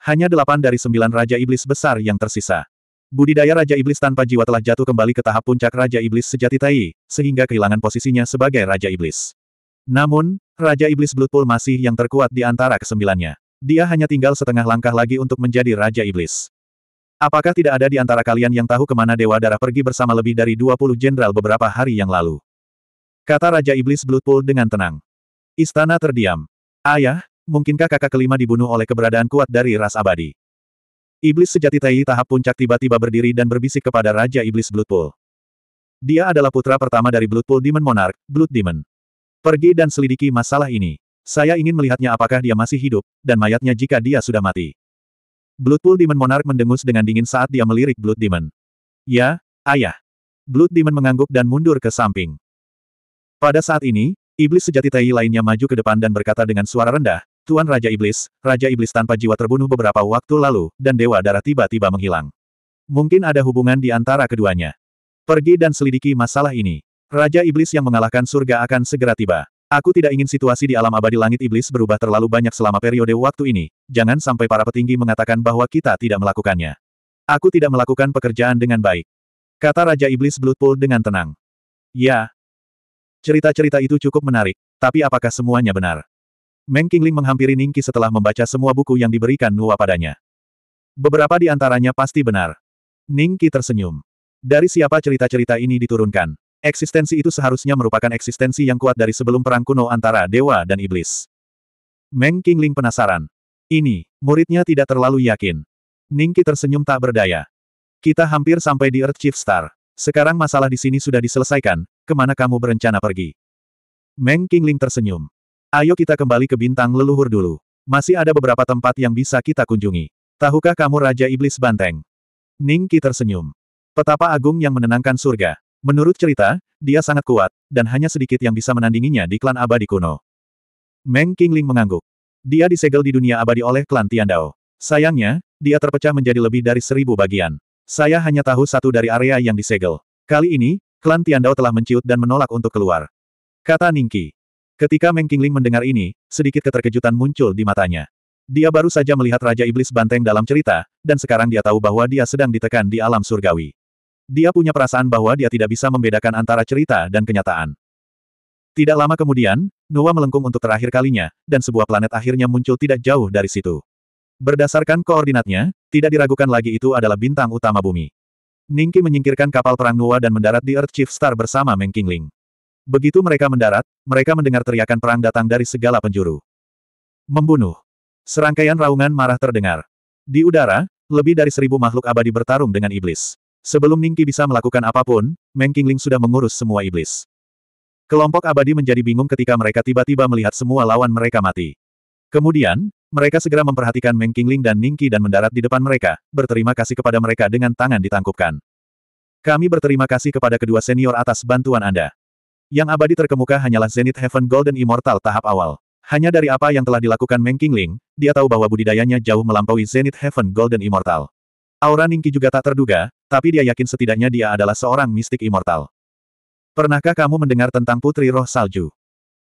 Hanya delapan dari sembilan Raja Iblis besar yang tersisa. Budidaya Raja Iblis tanpa jiwa telah jatuh kembali ke tahap puncak Raja Iblis sejati Tai, sehingga kehilangan posisinya sebagai Raja Iblis. Namun, Raja Iblis Bloodpool masih yang terkuat di antara kesembilannya. Dia hanya tinggal setengah langkah lagi untuk menjadi Raja Iblis. Apakah tidak ada di antara kalian yang tahu kemana Dewa Darah pergi bersama lebih dari 20 jenderal beberapa hari yang lalu? Kata Raja Iblis Bloodpool dengan tenang. Istana terdiam. Ayah, mungkinkah kakak kelima dibunuh oleh keberadaan kuat dari ras abadi? Iblis sejati Tai tahap puncak tiba-tiba berdiri dan berbisik kepada Raja Iblis Bloodpool. Dia adalah putra pertama dari Bloodpool Demon Monarch, Blood Demon. Pergi dan selidiki masalah ini. Saya ingin melihatnya apakah dia masih hidup, dan mayatnya jika dia sudah mati. Bloodpool Demon Monarch mendengus dengan dingin saat dia melirik Blood Demon. Ya, ayah. Blood Demon mengangguk dan mundur ke samping. Pada saat ini, Iblis sejati Tai lainnya maju ke depan dan berkata dengan suara rendah, Tuan Raja Iblis, Raja Iblis tanpa jiwa terbunuh beberapa waktu lalu, dan Dewa Darah tiba-tiba menghilang. Mungkin ada hubungan di antara keduanya. Pergi dan selidiki masalah ini. Raja Iblis yang mengalahkan surga akan segera tiba. Aku tidak ingin situasi di alam abadi langit iblis berubah terlalu banyak selama periode waktu ini, jangan sampai para petinggi mengatakan bahwa kita tidak melakukannya. Aku tidak melakukan pekerjaan dengan baik. Kata Raja Iblis Bloodpool dengan tenang. Ya. Cerita-cerita itu cukup menarik, tapi apakah semuanya benar? Meng Qingling menghampiri Ningki setelah membaca semua buku yang diberikan Nuwa padanya. Beberapa di antaranya pasti benar. Ningki tersenyum. Dari siapa cerita-cerita ini diturunkan? Eksistensi itu seharusnya merupakan eksistensi yang kuat dari sebelum perang kuno antara dewa dan iblis. Meng Qingling penasaran. Ini, muridnya tidak terlalu yakin. Ningki tersenyum tak berdaya. Kita hampir sampai di Earth Chief Star. Sekarang masalah di sini sudah diselesaikan, kemana kamu berencana pergi? Meng Qingling tersenyum. Ayo kita kembali ke bintang leluhur dulu. Masih ada beberapa tempat yang bisa kita kunjungi. Tahukah kamu Raja Iblis Banteng? Ning Ningki tersenyum. Petapa agung yang menenangkan surga. Menurut cerita, dia sangat kuat, dan hanya sedikit yang bisa menandinginya di klan abadi kuno. Meng Qingling mengangguk. Dia disegel di dunia abadi oleh klan Tiandao. Sayangnya, dia terpecah menjadi lebih dari seribu bagian. Saya hanya tahu satu dari area yang disegel. Kali ini, klan Tiandao telah menciut dan menolak untuk keluar. Kata Ningki. Ketika Meng Qingling mendengar ini, sedikit keterkejutan muncul di matanya. Dia baru saja melihat Raja Iblis Banteng dalam cerita, dan sekarang dia tahu bahwa dia sedang ditekan di alam surgawi. Dia punya perasaan bahwa dia tidak bisa membedakan antara cerita dan kenyataan. Tidak lama kemudian, Noah melengkung untuk terakhir kalinya, dan sebuah planet akhirnya muncul tidak jauh dari situ. Berdasarkan koordinatnya, tidak diragukan lagi itu adalah bintang utama bumi. Ningki menyingkirkan kapal perang Noah dan mendarat di Earth Chief Star bersama Meng Qingling. Begitu mereka mendarat, mereka mendengar teriakan perang datang dari segala penjuru. Membunuh. Serangkaian raungan marah terdengar. Di udara, lebih dari seribu makhluk abadi bertarung dengan iblis. Sebelum Ningki bisa melakukan apapun, Meng Qingling sudah mengurus semua iblis. Kelompok abadi menjadi bingung ketika mereka tiba-tiba melihat semua lawan mereka mati. Kemudian, mereka segera memperhatikan Meng Qingling dan Ningki dan mendarat di depan mereka, berterima kasih kepada mereka dengan tangan ditangkupkan. Kami berterima kasih kepada kedua senior atas bantuan Anda. Yang abadi terkemuka hanyalah Zenith Heaven Golden Immortal tahap awal. Hanya dari apa yang telah dilakukan Meng Qingling, dia tahu bahwa budidayanya jauh melampaui Zenith Heaven Golden Immortal. Aura Ningki juga tak terduga, tapi dia yakin setidaknya dia adalah seorang mistik immortal. Pernahkah kamu mendengar tentang Putri Roh Salju?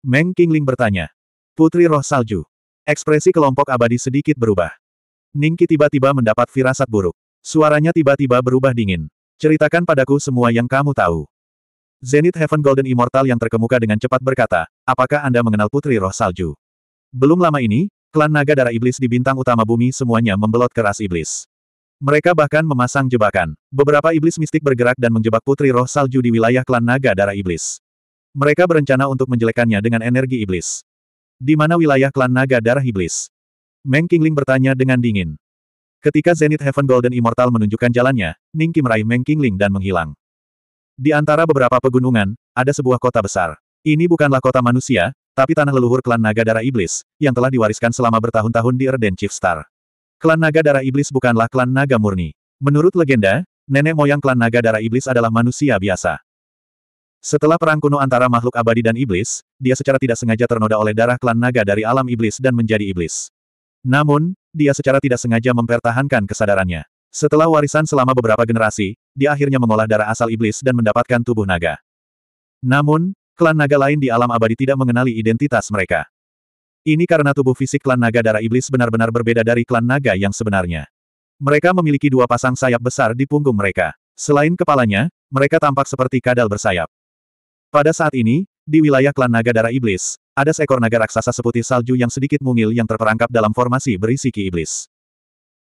Meng Qingling bertanya. Putri Roh Salju. Ekspresi kelompok abadi sedikit berubah. Ningki tiba-tiba mendapat firasat buruk. Suaranya tiba-tiba berubah dingin. Ceritakan padaku semua yang kamu tahu. Zenith Heaven Golden Immortal yang terkemuka dengan cepat berkata, apakah Anda mengenal Putri Roh Salju? Belum lama ini, klan naga darah iblis di bintang utama bumi semuanya membelot keras iblis. Mereka bahkan memasang jebakan. Beberapa iblis mistik bergerak dan menjebak Putri Roh Salju di wilayah klan naga darah iblis. Mereka berencana untuk menjelekannya dengan energi iblis. Di mana wilayah klan naga darah iblis? Meng Qingling bertanya dengan dingin. Ketika Zenith Heaven Golden Immortal menunjukkan jalannya, Ningki meraih Meng Qingling dan menghilang. Di antara beberapa pegunungan, ada sebuah kota besar. Ini bukanlah kota manusia, tapi tanah leluhur klan naga darah iblis, yang telah diwariskan selama bertahun-tahun di Erden Chief Star. Klan naga darah iblis bukanlah klan naga murni. Menurut legenda, nenek moyang klan naga darah iblis adalah manusia biasa. Setelah perang kuno antara makhluk abadi dan iblis, dia secara tidak sengaja ternoda oleh darah klan naga dari alam iblis dan menjadi iblis. Namun, dia secara tidak sengaja mempertahankan kesadarannya. Setelah warisan selama beberapa generasi, dia akhirnya mengolah darah asal iblis dan mendapatkan tubuh naga. Namun, klan naga lain di alam abadi tidak mengenali identitas mereka. Ini karena tubuh fisik klan naga darah iblis benar-benar berbeda dari klan naga yang sebenarnya. Mereka memiliki dua pasang sayap besar di punggung mereka. Selain kepalanya, mereka tampak seperti kadal bersayap. Pada saat ini, di wilayah klan naga darah iblis, ada seekor naga raksasa seputih salju yang sedikit mungil yang terperangkap dalam formasi berisi ki iblis.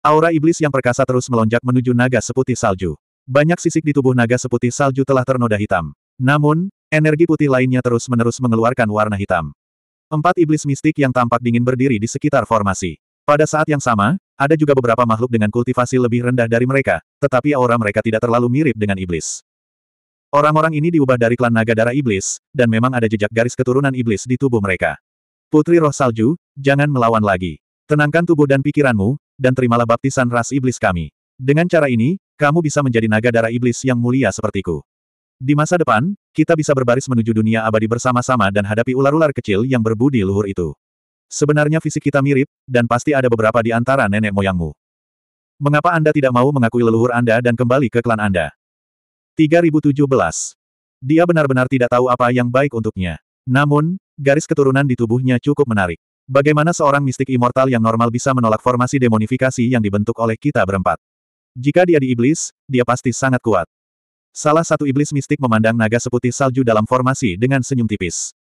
Aura iblis yang perkasa terus melonjak menuju naga seputih salju. Banyak sisik di tubuh naga seputih salju telah ternoda hitam. Namun, energi putih lainnya terus-menerus mengeluarkan warna hitam. Empat iblis mistik yang tampak dingin berdiri di sekitar formasi. Pada saat yang sama, ada juga beberapa makhluk dengan kultivasi lebih rendah dari mereka, tetapi aura mereka tidak terlalu mirip dengan iblis. Orang-orang ini diubah dari klan naga darah iblis, dan memang ada jejak garis keturunan iblis di tubuh mereka. Putri roh salju, jangan melawan lagi. Tenangkan tubuh dan pikiranmu, dan terimalah baptisan ras iblis kami. Dengan cara ini, kamu bisa menjadi naga darah iblis yang mulia sepertiku. Di masa depan, kita bisa berbaris menuju dunia abadi bersama-sama dan hadapi ular-ular kecil yang berbudi luhur itu. Sebenarnya fisik kita mirip, dan pasti ada beberapa di antara nenek moyangmu. Mengapa Anda tidak mau mengakui leluhur Anda dan kembali ke klan Anda? 3017. Dia benar-benar tidak tahu apa yang baik untuknya. Namun, garis keturunan di tubuhnya cukup menarik. Bagaimana seorang mistik immortal yang normal bisa menolak formasi demonifikasi yang dibentuk oleh kita berempat? Jika dia di iblis, dia pasti sangat kuat. Salah satu iblis mistik memandang naga seputih salju dalam formasi dengan senyum tipis.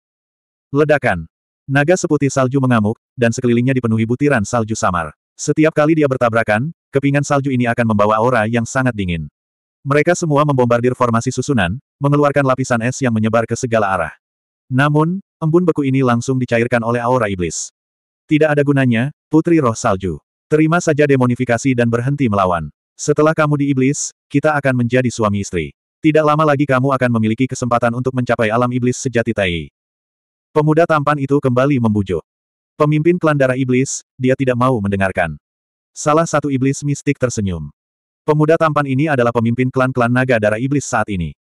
Ledakan. Naga seputih salju mengamuk, dan sekelilingnya dipenuhi butiran salju samar. Setiap kali dia bertabrakan, kepingan salju ini akan membawa aura yang sangat dingin. Mereka semua membombardir formasi susunan, mengeluarkan lapisan es yang menyebar ke segala arah. Namun, embun beku ini langsung dicairkan oleh aura iblis. Tidak ada gunanya, Putri Roh Salju. Terima saja demonifikasi dan berhenti melawan. Setelah kamu di iblis, kita akan menjadi suami istri. Tidak lama lagi kamu akan memiliki kesempatan untuk mencapai alam iblis sejati Tai. Pemuda tampan itu kembali membujuk. Pemimpin klan darah iblis, dia tidak mau mendengarkan. Salah satu iblis mistik tersenyum. Pemuda tampan ini adalah pemimpin klan-klan naga darah iblis saat ini.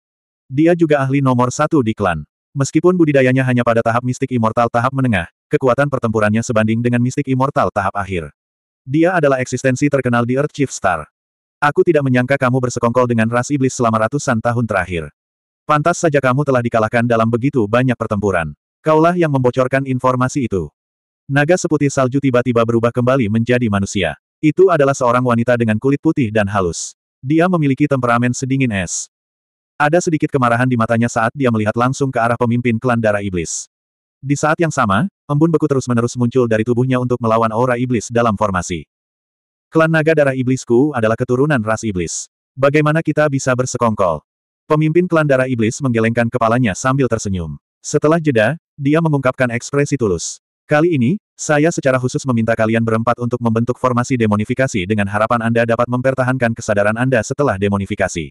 Dia juga ahli nomor satu di klan. Meskipun budidayanya hanya pada tahap mistik immortal tahap menengah, kekuatan pertempurannya sebanding dengan mistik immortal tahap akhir. Dia adalah eksistensi terkenal di Earth Chief Star. Aku tidak menyangka kamu bersekongkol dengan ras iblis selama ratusan tahun terakhir. Pantas saja kamu telah dikalahkan dalam begitu banyak pertempuran. Kaulah yang membocorkan informasi itu. Naga seputih salju tiba-tiba berubah kembali menjadi manusia. Itu adalah seorang wanita dengan kulit putih dan halus. Dia memiliki temperamen sedingin es. Ada sedikit kemarahan di matanya saat dia melihat langsung ke arah pemimpin klan darah iblis. Di saat yang sama, embun beku terus-menerus muncul dari tubuhnya untuk melawan aura iblis dalam formasi. Klan naga darah iblisku adalah keturunan ras iblis. Bagaimana kita bisa bersekongkol? Pemimpin klan darah iblis menggelengkan kepalanya sambil tersenyum. Setelah jeda, dia mengungkapkan ekspresi tulus. Kali ini, saya secara khusus meminta kalian berempat untuk membentuk formasi demonifikasi dengan harapan Anda dapat mempertahankan kesadaran Anda setelah demonifikasi.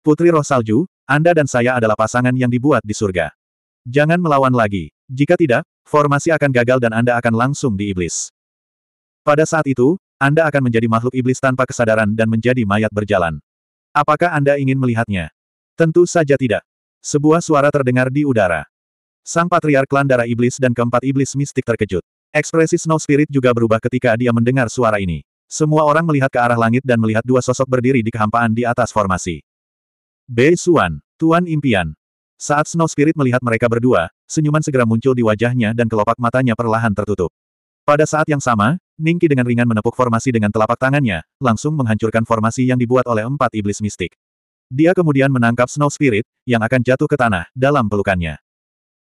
Putri Roh Salju, Anda dan saya adalah pasangan yang dibuat di surga. Jangan melawan lagi. Jika tidak, formasi akan gagal dan Anda akan langsung di iblis. Pada saat itu, Anda akan menjadi makhluk iblis tanpa kesadaran dan menjadi mayat berjalan. Apakah Anda ingin melihatnya? Tentu saja tidak. Sebuah suara terdengar di udara. Sang Patriark Klan Darah Iblis dan keempat iblis mistik terkejut. Ekspresi Snow Spirit juga berubah ketika dia mendengar suara ini. Semua orang melihat ke arah langit dan melihat dua sosok berdiri di kehampaan di atas formasi. Bei Suan, Tuan Impian. Saat Snow Spirit melihat mereka berdua, senyuman segera muncul di wajahnya dan kelopak matanya perlahan tertutup. Pada saat yang sama, Ningki dengan ringan menepuk formasi dengan telapak tangannya, langsung menghancurkan formasi yang dibuat oleh empat iblis mistik. Dia kemudian menangkap Snow Spirit, yang akan jatuh ke tanah, dalam pelukannya.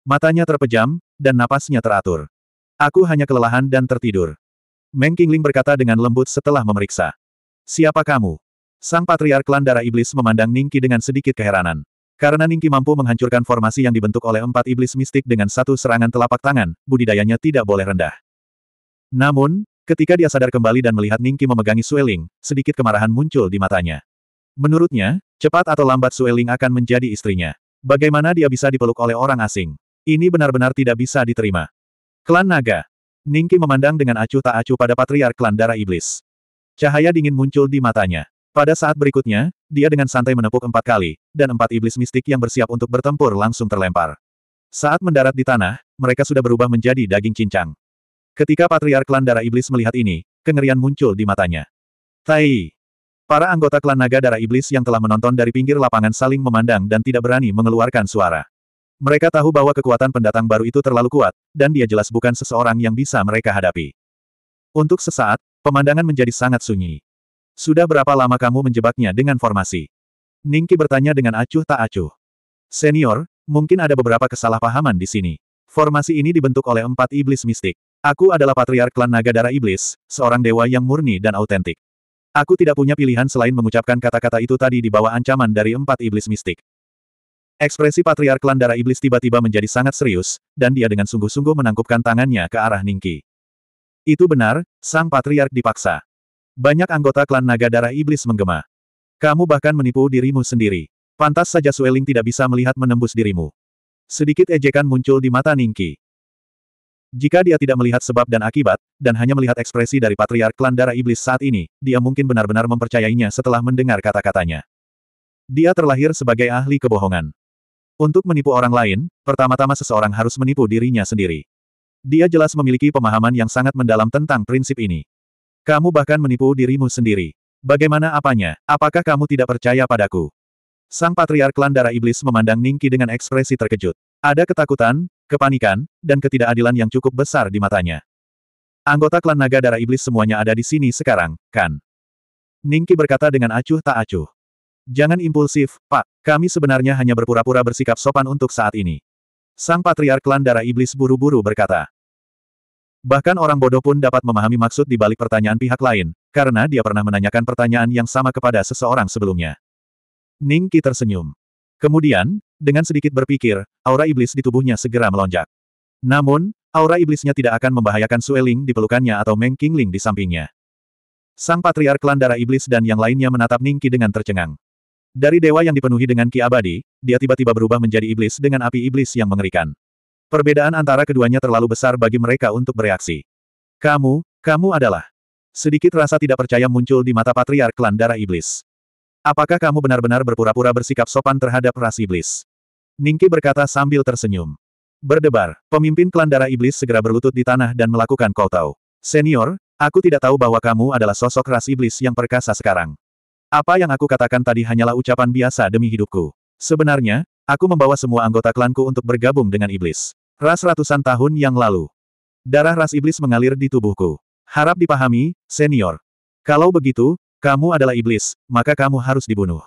Matanya terpejam, dan napasnya teratur. Aku hanya kelelahan dan tertidur. Meng Qingling berkata dengan lembut setelah memeriksa. Siapa kamu? Sang Patriark Klan Iblis memandang Ningki dengan sedikit keheranan. Karena Ningki mampu menghancurkan formasi yang dibentuk oleh empat iblis mistik dengan satu serangan telapak tangan, budidayanya tidak boleh rendah. Namun, ketika dia sadar kembali dan melihat Ningki memegangi Sueling, sedikit kemarahan muncul di matanya. Menurutnya, cepat atau lambat Sueling akan menjadi istrinya. Bagaimana dia bisa dipeluk oleh orang asing? Ini benar-benar tidak bisa diterima. Klan Naga. Ningki memandang dengan acuh tak acuh pada Patriark Klan Darah Iblis. Cahaya dingin muncul di matanya. Pada saat berikutnya, dia dengan santai menepuk empat kali, dan empat iblis mistik yang bersiap untuk bertempur langsung terlempar. Saat mendarat di tanah, mereka sudah berubah menjadi daging cincang. Ketika Patriark Klan Darah Iblis melihat ini, kengerian muncul di matanya. Tai! Para anggota klan naga darah iblis yang telah menonton dari pinggir lapangan saling memandang dan tidak berani mengeluarkan suara. Mereka tahu bahwa kekuatan pendatang baru itu terlalu kuat, dan dia jelas bukan seseorang yang bisa mereka hadapi. Untuk sesaat, pemandangan menjadi sangat sunyi. Sudah berapa lama kamu menjebaknya dengan formasi? Ningki bertanya dengan acuh tak acuh. Senior, mungkin ada beberapa kesalahpahaman di sini. Formasi ini dibentuk oleh empat iblis mistik. Aku adalah patriark klan naga darah iblis, seorang dewa yang murni dan autentik. Aku tidak punya pilihan selain mengucapkan kata-kata itu tadi di bawah ancaman dari empat iblis mistik. Ekspresi patriark klan darah iblis tiba-tiba menjadi sangat serius, dan dia dengan sungguh-sungguh menangkupkan tangannya ke arah Ningki. Itu benar, sang patriark dipaksa. Banyak anggota klan naga darah iblis menggema. Kamu bahkan menipu dirimu sendiri. Pantas saja Sueling tidak bisa melihat menembus dirimu. Sedikit ejekan muncul di mata Ningki. Jika dia tidak melihat sebab dan akibat, dan hanya melihat ekspresi dari patriark klan darah iblis saat ini, dia mungkin benar-benar mempercayainya setelah mendengar kata-katanya. Dia terlahir sebagai ahli kebohongan. Untuk menipu orang lain, pertama-tama seseorang harus menipu dirinya sendiri. Dia jelas memiliki pemahaman yang sangat mendalam tentang prinsip ini. Kamu bahkan menipu dirimu sendiri. Bagaimana apanya, apakah kamu tidak percaya padaku? Sang Patriark Klan Darah Iblis memandang Ningki dengan ekspresi terkejut. Ada ketakutan, kepanikan, dan ketidakadilan yang cukup besar di matanya. Anggota klan naga darah iblis semuanya ada di sini sekarang, kan? Ningki berkata dengan acuh tak acuh. Jangan impulsif, Pak. Kami sebenarnya hanya berpura-pura bersikap sopan untuk saat ini. Sang Patriark Klan Darah Iblis buru-buru berkata. Bahkan orang bodoh pun dapat memahami maksud di balik pertanyaan pihak lain, karena dia pernah menanyakan pertanyaan yang sama kepada seseorang sebelumnya. Ning Qi tersenyum. Kemudian, dengan sedikit berpikir, aura iblis di tubuhnya segera melonjak. Namun, aura iblisnya tidak akan membahayakan Sueling di pelukannya atau Meng Qingling di sampingnya. Sang Patriark Klan Darah Iblis dan yang lainnya menatap Ning Qi dengan tercengang. Dari dewa yang dipenuhi dengan Ki abadi, dia tiba-tiba berubah menjadi iblis dengan api iblis yang mengerikan. Perbedaan antara keduanya terlalu besar bagi mereka untuk bereaksi. Kamu, kamu adalah. Sedikit rasa tidak percaya muncul di mata patriark klan darah iblis. Apakah kamu benar-benar berpura-pura bersikap sopan terhadap ras iblis? Ningki berkata sambil tersenyum. Berdebar, pemimpin klan darah iblis segera berlutut di tanah dan melakukan tahu. Senior, aku tidak tahu bahwa kamu adalah sosok ras iblis yang perkasa sekarang. Apa yang aku katakan tadi hanyalah ucapan biasa demi hidupku. Sebenarnya, Aku membawa semua anggota klanku untuk bergabung dengan iblis. Ras ratusan tahun yang lalu. Darah ras iblis mengalir di tubuhku. Harap dipahami, senior. Kalau begitu, kamu adalah iblis, maka kamu harus dibunuh.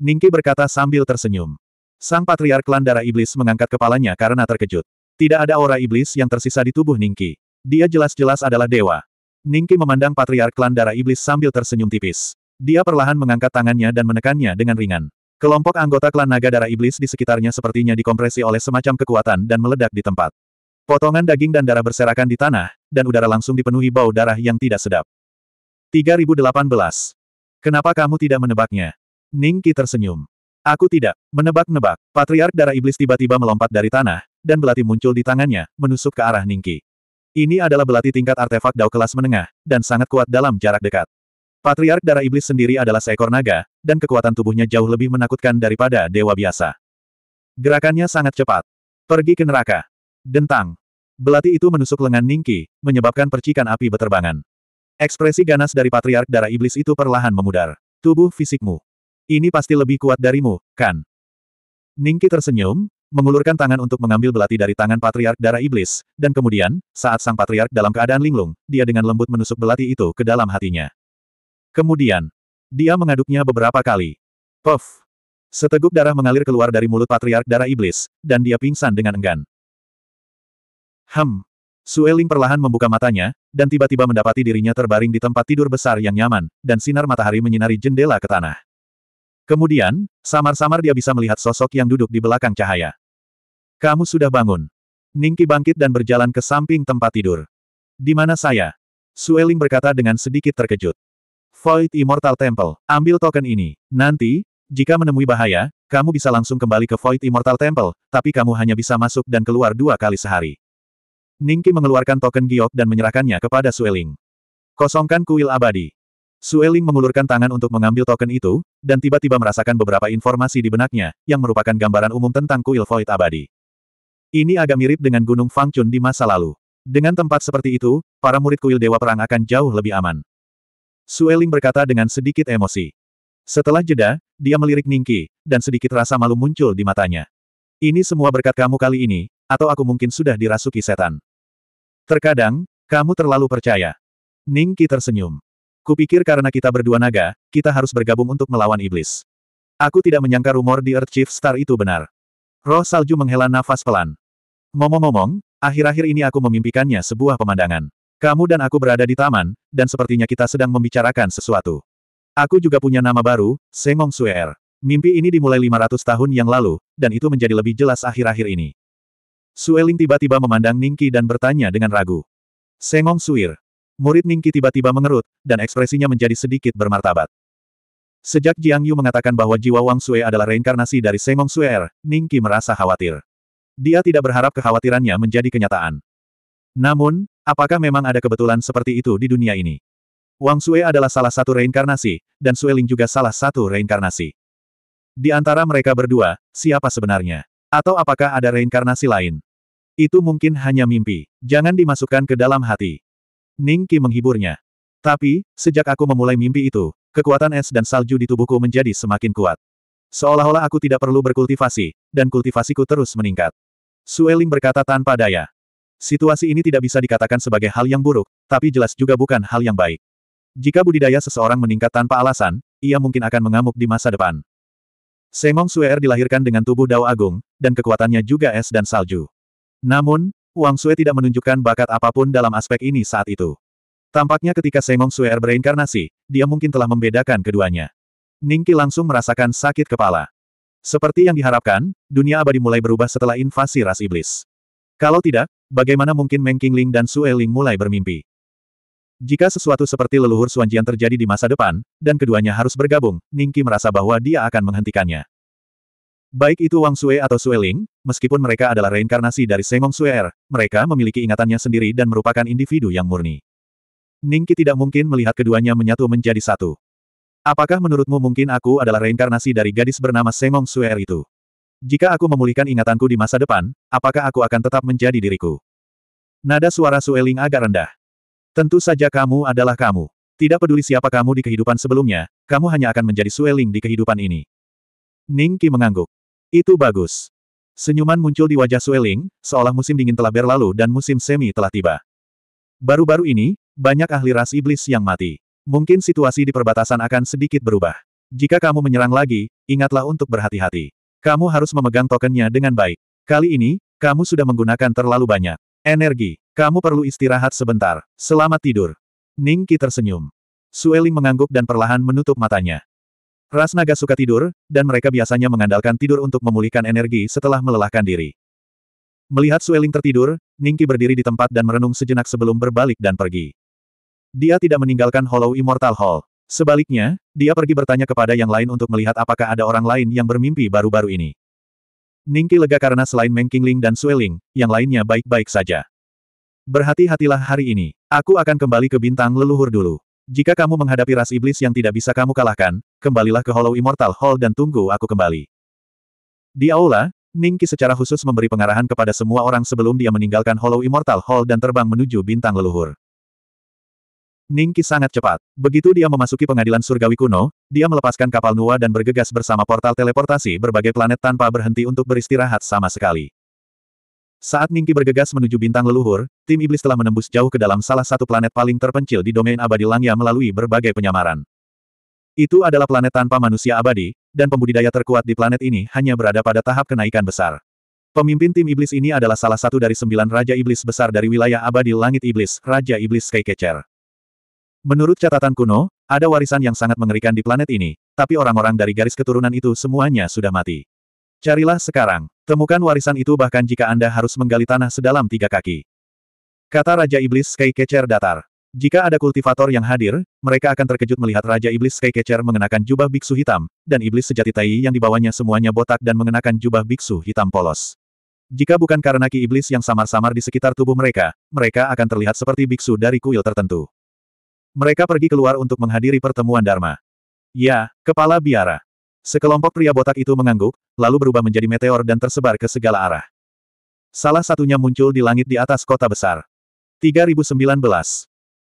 Ningki berkata sambil tersenyum. Sang patriark klan darah iblis mengangkat kepalanya karena terkejut. Tidak ada aura iblis yang tersisa di tubuh Ningki. Dia jelas-jelas adalah dewa. Ningki memandang patriark klan darah iblis sambil tersenyum tipis. Dia perlahan mengangkat tangannya dan menekannya dengan ringan. Kelompok anggota klan naga darah iblis di sekitarnya sepertinya dikompresi oleh semacam kekuatan dan meledak di tempat. Potongan daging dan darah berserakan di tanah, dan udara langsung dipenuhi bau darah yang tidak sedap. 3018. Kenapa kamu tidak menebaknya? Ningki tersenyum. Aku tidak menebak-nebak. Patriark darah iblis tiba-tiba melompat dari tanah, dan belati muncul di tangannya, menusuk ke arah Ningki. Ini adalah belati tingkat artefak dao kelas menengah, dan sangat kuat dalam jarak dekat. Patriark Darah Iblis sendiri adalah seekor naga, dan kekuatan tubuhnya jauh lebih menakutkan daripada dewa biasa. Gerakannya sangat cepat. Pergi ke neraka. Dentang. Belati itu menusuk lengan Ningki, menyebabkan percikan api beterbangan. Ekspresi ganas dari Patriark Darah Iblis itu perlahan memudar. Tubuh fisikmu. Ini pasti lebih kuat darimu, kan? Ningki tersenyum, mengulurkan tangan untuk mengambil belati dari tangan Patriark Darah Iblis, dan kemudian, saat sang Patriark dalam keadaan linglung, dia dengan lembut menusuk belati itu ke dalam hatinya. Kemudian, dia mengaduknya beberapa kali. Puff! Seteguk darah mengalir keluar dari mulut patriark darah iblis, dan dia pingsan dengan enggan. Hmm. Sueling perlahan membuka matanya, dan tiba-tiba mendapati dirinya terbaring di tempat tidur besar yang nyaman, dan sinar matahari menyinari jendela ke tanah. Kemudian, samar-samar dia bisa melihat sosok yang duduk di belakang cahaya. Kamu sudah bangun. Ningki bangkit dan berjalan ke samping tempat tidur. Di mana saya? Sueling berkata dengan sedikit terkejut. Void Immortal Temple, ambil token ini. Nanti, jika menemui bahaya, kamu bisa langsung kembali ke Void Immortal Temple, tapi kamu hanya bisa masuk dan keluar dua kali sehari. Ningki mengeluarkan token giok dan menyerahkannya kepada Sueling. Kosongkan kuil abadi. Sueling mengulurkan tangan untuk mengambil token itu, dan tiba-tiba merasakan beberapa informasi di benaknya, yang merupakan gambaran umum tentang kuil Void abadi. Ini agak mirip dengan Gunung Fangchun di masa lalu. Dengan tempat seperti itu, para murid kuil Dewa Perang akan jauh lebih aman. Sueling berkata dengan sedikit emosi. Setelah jeda, dia melirik Ningki, dan sedikit rasa malu muncul di matanya. Ini semua berkat kamu kali ini, atau aku mungkin sudah dirasuki setan. Terkadang, kamu terlalu percaya. Ningki tersenyum. Kupikir karena kita berdua naga, kita harus bergabung untuk melawan iblis. Aku tidak menyangka rumor di Earth Chief Star itu benar. Roh salju menghela nafas pelan. Ngomong-ngomong, akhir-akhir ini aku memimpikannya sebuah pemandangan. Kamu dan aku berada di taman, dan sepertinya kita sedang membicarakan sesuatu. Aku juga punya nama baru, Sengong Suer. Mimpi ini dimulai 500 tahun yang lalu, dan itu menjadi lebih jelas akhir-akhir ini. Sueling tiba-tiba memandang Ningki dan bertanya dengan ragu. Sengong Suir. Murid Ningki tiba-tiba mengerut, dan ekspresinya menjadi sedikit bermartabat. Sejak Jiang Yu mengatakan bahwa jiwa Wang Sue adalah reinkarnasi dari Sengong Suer, Ningki merasa khawatir. Dia tidak berharap kekhawatirannya menjadi kenyataan. Namun, Apakah memang ada kebetulan seperti itu di dunia ini? Wang Sue adalah salah satu reinkarnasi, dan Sueling juga salah satu reinkarnasi. Di antara mereka berdua, siapa sebenarnya? Atau apakah ada reinkarnasi lain? Itu mungkin hanya mimpi. Jangan dimasukkan ke dalam hati. Ning Qi menghiburnya. Tapi, sejak aku memulai mimpi itu, kekuatan es dan salju di tubuhku menjadi semakin kuat. Seolah-olah aku tidak perlu berkultivasi, dan kultivasiku terus meningkat. Sueling berkata tanpa daya. Situasi ini tidak bisa dikatakan sebagai hal yang buruk, tapi jelas juga bukan hal yang baik. Jika budidaya seseorang meningkat tanpa alasan, ia mungkin akan mengamuk di masa depan. Semong Suer dilahirkan dengan tubuh dao agung, dan kekuatannya juga es dan salju. Namun, Wang Sue tidak menunjukkan bakat apapun dalam aspek ini saat itu. Tampaknya ketika Semong Suer bereinkarnasi, dia mungkin telah membedakan keduanya. Ningki langsung merasakan sakit kepala. Seperti yang diharapkan, dunia abadi mulai berubah setelah invasi ras iblis. Kalau tidak, Bagaimana mungkin Meng Qingling dan Su Ling mulai bermimpi? Jika sesuatu seperti leluhur Suanjian terjadi di masa depan, dan keduanya harus bergabung, Ningki merasa bahwa dia akan menghentikannya. Baik itu Wang Sue atau Sue Ling, meskipun mereka adalah reinkarnasi dari Sengong Sue Er, mereka memiliki ingatannya sendiri dan merupakan individu yang murni. Ningki tidak mungkin melihat keduanya menyatu menjadi satu. Apakah menurutmu mungkin aku adalah reinkarnasi dari gadis bernama Sengong Sue Er itu? Jika aku memulihkan ingatanku di masa depan, apakah aku akan tetap menjadi diriku? Nada suara Sueling agak rendah. Tentu saja kamu adalah kamu. Tidak peduli siapa kamu di kehidupan sebelumnya, kamu hanya akan menjadi Sueling di kehidupan ini. Ning Qi mengangguk. Itu bagus. Senyuman muncul di wajah Sueling, seolah musim dingin telah berlalu dan musim semi telah tiba. Baru-baru ini, banyak ahli ras iblis yang mati. Mungkin situasi di perbatasan akan sedikit berubah. Jika kamu menyerang lagi, ingatlah untuk berhati-hati. Kamu harus memegang tokennya dengan baik. Kali ini, kamu sudah menggunakan terlalu banyak energi. Kamu perlu istirahat sebentar. Selamat tidur. Ningki tersenyum. Sueling mengangguk dan perlahan menutup matanya. Ras naga suka tidur, dan mereka biasanya mengandalkan tidur untuk memulihkan energi setelah melelahkan diri. Melihat Sueling tertidur, Ningki berdiri di tempat dan merenung sejenak sebelum berbalik dan pergi. Dia tidak meninggalkan Hollow Immortal Hall. Sebaliknya, dia pergi bertanya kepada yang lain untuk melihat apakah ada orang lain yang bermimpi baru-baru ini. Ningki lega karena selain Meng Qingling dan Sueling, yang lainnya baik-baik saja. Berhati-hatilah hari ini. Aku akan kembali ke bintang leluhur dulu. Jika kamu menghadapi ras iblis yang tidak bisa kamu kalahkan, kembalilah ke Hollow Immortal Hall dan tunggu aku kembali. Di aula, Ningki secara khusus memberi pengarahan kepada semua orang sebelum dia meninggalkan Hollow Immortal Hall dan terbang menuju bintang leluhur. Ningki sangat cepat. Begitu dia memasuki pengadilan surgawi kuno, dia melepaskan kapal nua dan bergegas bersama portal teleportasi berbagai planet tanpa berhenti untuk beristirahat sama sekali. Saat Ningki bergegas menuju bintang leluhur, tim iblis telah menembus jauh ke dalam salah satu planet paling terpencil di domain abadi Langya melalui berbagai penyamaran. Itu adalah planet tanpa manusia abadi, dan pembudidaya terkuat di planet ini hanya berada pada tahap kenaikan besar. Pemimpin tim iblis ini adalah salah satu dari sembilan Raja Iblis besar dari wilayah abadi Langit Iblis, Raja Iblis Skycatcher. Menurut catatan kuno, ada warisan yang sangat mengerikan di planet ini, tapi orang-orang dari garis keturunan itu semuanya sudah mati. Carilah sekarang, temukan warisan itu bahkan jika Anda harus menggali tanah sedalam tiga kaki. Kata Raja Iblis Sky datar. Jika ada kultivator yang hadir, mereka akan terkejut melihat Raja Iblis Sky mengenakan jubah biksu hitam, dan iblis sejati Tai yang dibawanya semuanya botak dan mengenakan jubah biksu hitam polos. Jika bukan karena ki iblis yang samar-samar di sekitar tubuh mereka, mereka akan terlihat seperti biksu dari kuil tertentu. Mereka pergi keluar untuk menghadiri pertemuan Dharma. Ya, kepala biara. Sekelompok pria botak itu mengangguk, lalu berubah menjadi meteor dan tersebar ke segala arah. Salah satunya muncul di langit di atas kota besar. 3019.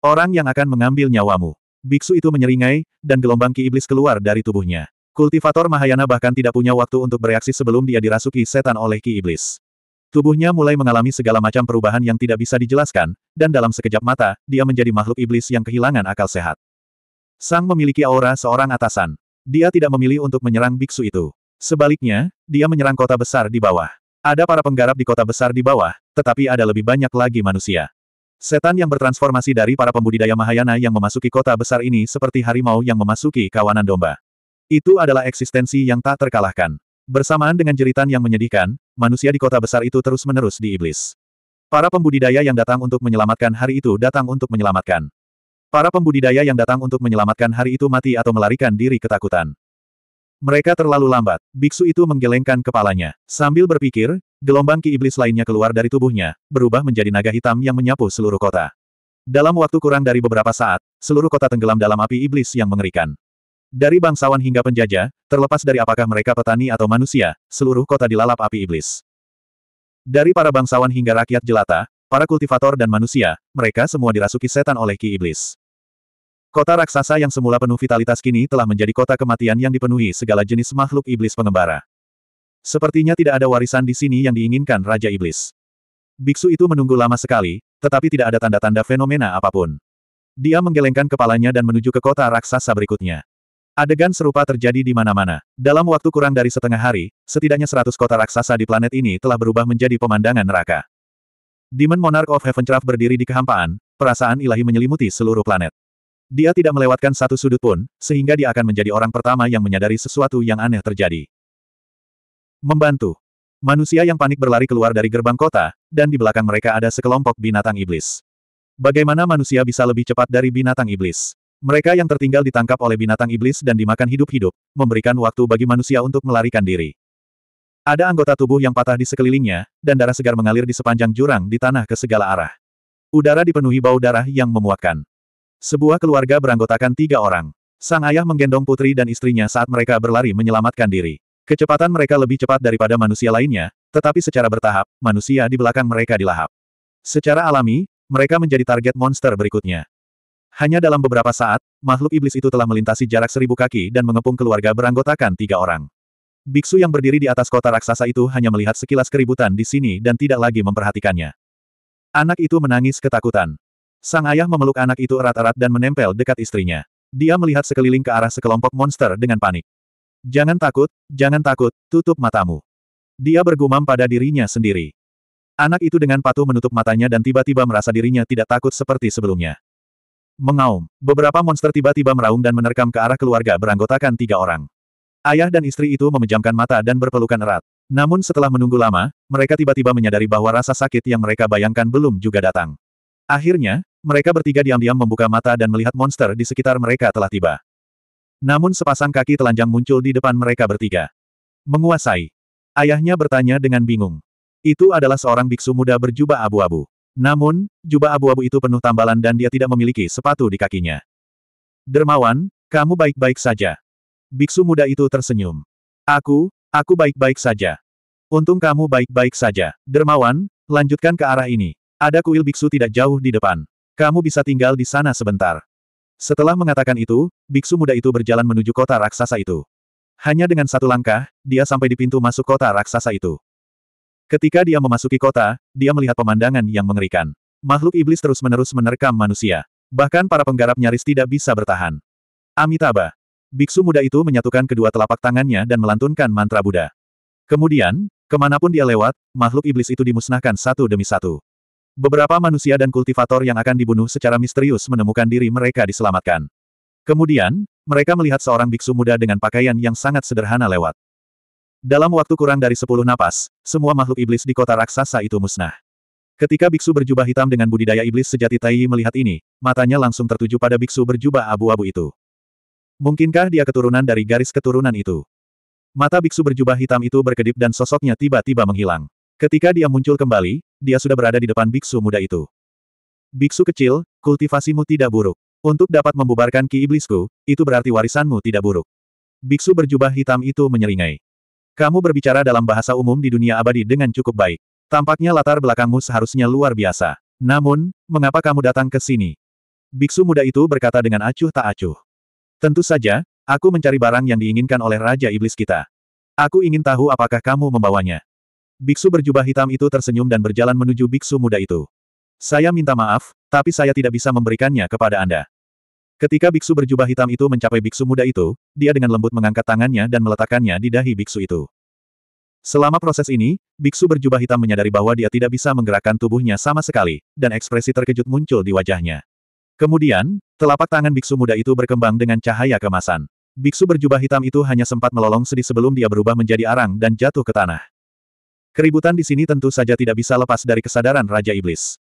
Orang yang akan mengambil nyawamu. Biksu itu menyeringai, dan gelombang ki iblis keluar dari tubuhnya. Kultivator Mahayana bahkan tidak punya waktu untuk bereaksi sebelum dia dirasuki setan oleh ki iblis. Tubuhnya mulai mengalami segala macam perubahan yang tidak bisa dijelaskan, dan dalam sekejap mata, dia menjadi makhluk iblis yang kehilangan akal sehat. Sang memiliki aura seorang atasan. Dia tidak memilih untuk menyerang biksu itu. Sebaliknya, dia menyerang kota besar di bawah. Ada para penggarap di kota besar di bawah, tetapi ada lebih banyak lagi manusia. Setan yang bertransformasi dari para pembudidaya Mahayana yang memasuki kota besar ini seperti harimau yang memasuki kawanan domba. Itu adalah eksistensi yang tak terkalahkan. Bersamaan dengan jeritan yang menyedihkan, manusia di kota besar itu terus-menerus di iblis. Para pembudidaya yang datang untuk menyelamatkan hari itu datang untuk menyelamatkan. Para pembudidaya yang datang untuk menyelamatkan hari itu mati atau melarikan diri ketakutan. Mereka terlalu lambat. Biksu itu menggelengkan kepalanya. Sambil berpikir, gelombang ki iblis lainnya keluar dari tubuhnya, berubah menjadi naga hitam yang menyapu seluruh kota. Dalam waktu kurang dari beberapa saat, seluruh kota tenggelam dalam api iblis yang mengerikan. Dari bangsawan hingga penjajah, terlepas dari apakah mereka petani atau manusia, seluruh kota dilalap api iblis. Dari para bangsawan hingga rakyat jelata, para kultivator dan manusia, mereka semua dirasuki setan oleh ki iblis. Kota raksasa yang semula penuh vitalitas kini telah menjadi kota kematian yang dipenuhi segala jenis makhluk iblis pengembara. Sepertinya tidak ada warisan di sini yang diinginkan Raja Iblis. Biksu itu menunggu lama sekali, tetapi tidak ada tanda-tanda fenomena apapun. Dia menggelengkan kepalanya dan menuju ke kota raksasa berikutnya. Adegan serupa terjadi di mana-mana. Dalam waktu kurang dari setengah hari, setidaknya seratus kota raksasa di planet ini telah berubah menjadi pemandangan neraka. Demon Monarch of Heavencraft berdiri di kehampaan, perasaan ilahi menyelimuti seluruh planet. Dia tidak melewatkan satu sudut pun, sehingga dia akan menjadi orang pertama yang menyadari sesuatu yang aneh terjadi. Membantu. Manusia yang panik berlari keluar dari gerbang kota, dan di belakang mereka ada sekelompok binatang iblis. Bagaimana manusia bisa lebih cepat dari binatang iblis? Mereka yang tertinggal ditangkap oleh binatang iblis dan dimakan hidup-hidup, memberikan waktu bagi manusia untuk melarikan diri. Ada anggota tubuh yang patah di sekelilingnya, dan darah segar mengalir di sepanjang jurang di tanah ke segala arah. Udara dipenuhi bau darah yang memuakkan. Sebuah keluarga beranggotakan tiga orang. Sang ayah menggendong putri dan istrinya saat mereka berlari menyelamatkan diri. Kecepatan mereka lebih cepat daripada manusia lainnya, tetapi secara bertahap, manusia di belakang mereka dilahap. Secara alami, mereka menjadi target monster berikutnya. Hanya dalam beberapa saat, makhluk iblis itu telah melintasi jarak seribu kaki dan mengepung keluarga beranggotakan tiga orang. Biksu yang berdiri di atas kota raksasa itu hanya melihat sekilas keributan di sini dan tidak lagi memperhatikannya. Anak itu menangis ketakutan. Sang ayah memeluk anak itu erat-erat dan menempel dekat istrinya. Dia melihat sekeliling ke arah sekelompok monster dengan panik. Jangan takut, jangan takut, tutup matamu. Dia bergumam pada dirinya sendiri. Anak itu dengan patuh menutup matanya dan tiba-tiba merasa dirinya tidak takut seperti sebelumnya. Mengaum. Beberapa monster tiba-tiba meraung dan menerkam ke arah keluarga beranggotakan tiga orang. Ayah dan istri itu memejamkan mata dan berpelukan erat. Namun setelah menunggu lama, mereka tiba-tiba menyadari bahwa rasa sakit yang mereka bayangkan belum juga datang. Akhirnya, mereka bertiga diam-diam membuka mata dan melihat monster di sekitar mereka telah tiba. Namun sepasang kaki telanjang muncul di depan mereka bertiga. Menguasai. Ayahnya bertanya dengan bingung. Itu adalah seorang biksu muda berjubah abu-abu. Namun, jubah abu-abu itu penuh tambalan dan dia tidak memiliki sepatu di kakinya. Dermawan, kamu baik-baik saja. Biksu muda itu tersenyum. Aku, aku baik-baik saja. Untung kamu baik-baik saja. Dermawan, lanjutkan ke arah ini. Ada kuil biksu tidak jauh di depan. Kamu bisa tinggal di sana sebentar. Setelah mengatakan itu, biksu muda itu berjalan menuju kota raksasa itu. Hanya dengan satu langkah, dia sampai di pintu masuk kota raksasa itu. Ketika dia memasuki kota, dia melihat pemandangan yang mengerikan. Makhluk iblis terus-menerus menerkam manusia. Bahkan para penggarap nyaris tidak bisa bertahan. Amitabha. Biksu muda itu menyatukan kedua telapak tangannya dan melantunkan mantra Buddha. Kemudian, kemanapun dia lewat, makhluk iblis itu dimusnahkan satu demi satu. Beberapa manusia dan kultivator yang akan dibunuh secara misterius menemukan diri mereka diselamatkan. Kemudian, mereka melihat seorang biksu muda dengan pakaian yang sangat sederhana lewat. Dalam waktu kurang dari sepuluh napas, semua makhluk iblis di kota raksasa itu musnah. Ketika biksu berjubah hitam dengan budidaya iblis sejati Taiyi melihat ini, matanya langsung tertuju pada biksu berjubah abu-abu itu. Mungkinkah dia keturunan dari garis keturunan itu? Mata biksu berjubah hitam itu berkedip dan sosoknya tiba-tiba menghilang. Ketika dia muncul kembali, dia sudah berada di depan biksu muda itu. Biksu kecil, kultivasimu tidak buruk. Untuk dapat membubarkan ki iblisku, itu berarti warisanmu tidak buruk. Biksu berjubah hitam itu menyeringai. Kamu berbicara dalam bahasa umum di dunia abadi dengan cukup baik. Tampaknya latar belakangmu seharusnya luar biasa. Namun, mengapa kamu datang ke sini? Biksu muda itu berkata dengan acuh tak acuh. Tentu saja, aku mencari barang yang diinginkan oleh Raja Iblis kita. Aku ingin tahu apakah kamu membawanya. Biksu berjubah hitam itu tersenyum dan berjalan menuju biksu muda itu. Saya minta maaf, tapi saya tidak bisa memberikannya kepada Anda. Ketika biksu berjubah hitam itu mencapai biksu muda itu, dia dengan lembut mengangkat tangannya dan meletakkannya di dahi biksu itu. Selama proses ini, biksu berjubah hitam menyadari bahwa dia tidak bisa menggerakkan tubuhnya sama sekali, dan ekspresi terkejut muncul di wajahnya. Kemudian, telapak tangan biksu muda itu berkembang dengan cahaya kemasan. Biksu berjubah hitam itu hanya sempat melolong sedih sebelum dia berubah menjadi arang dan jatuh ke tanah. Keributan di sini tentu saja tidak bisa lepas dari kesadaran Raja Iblis.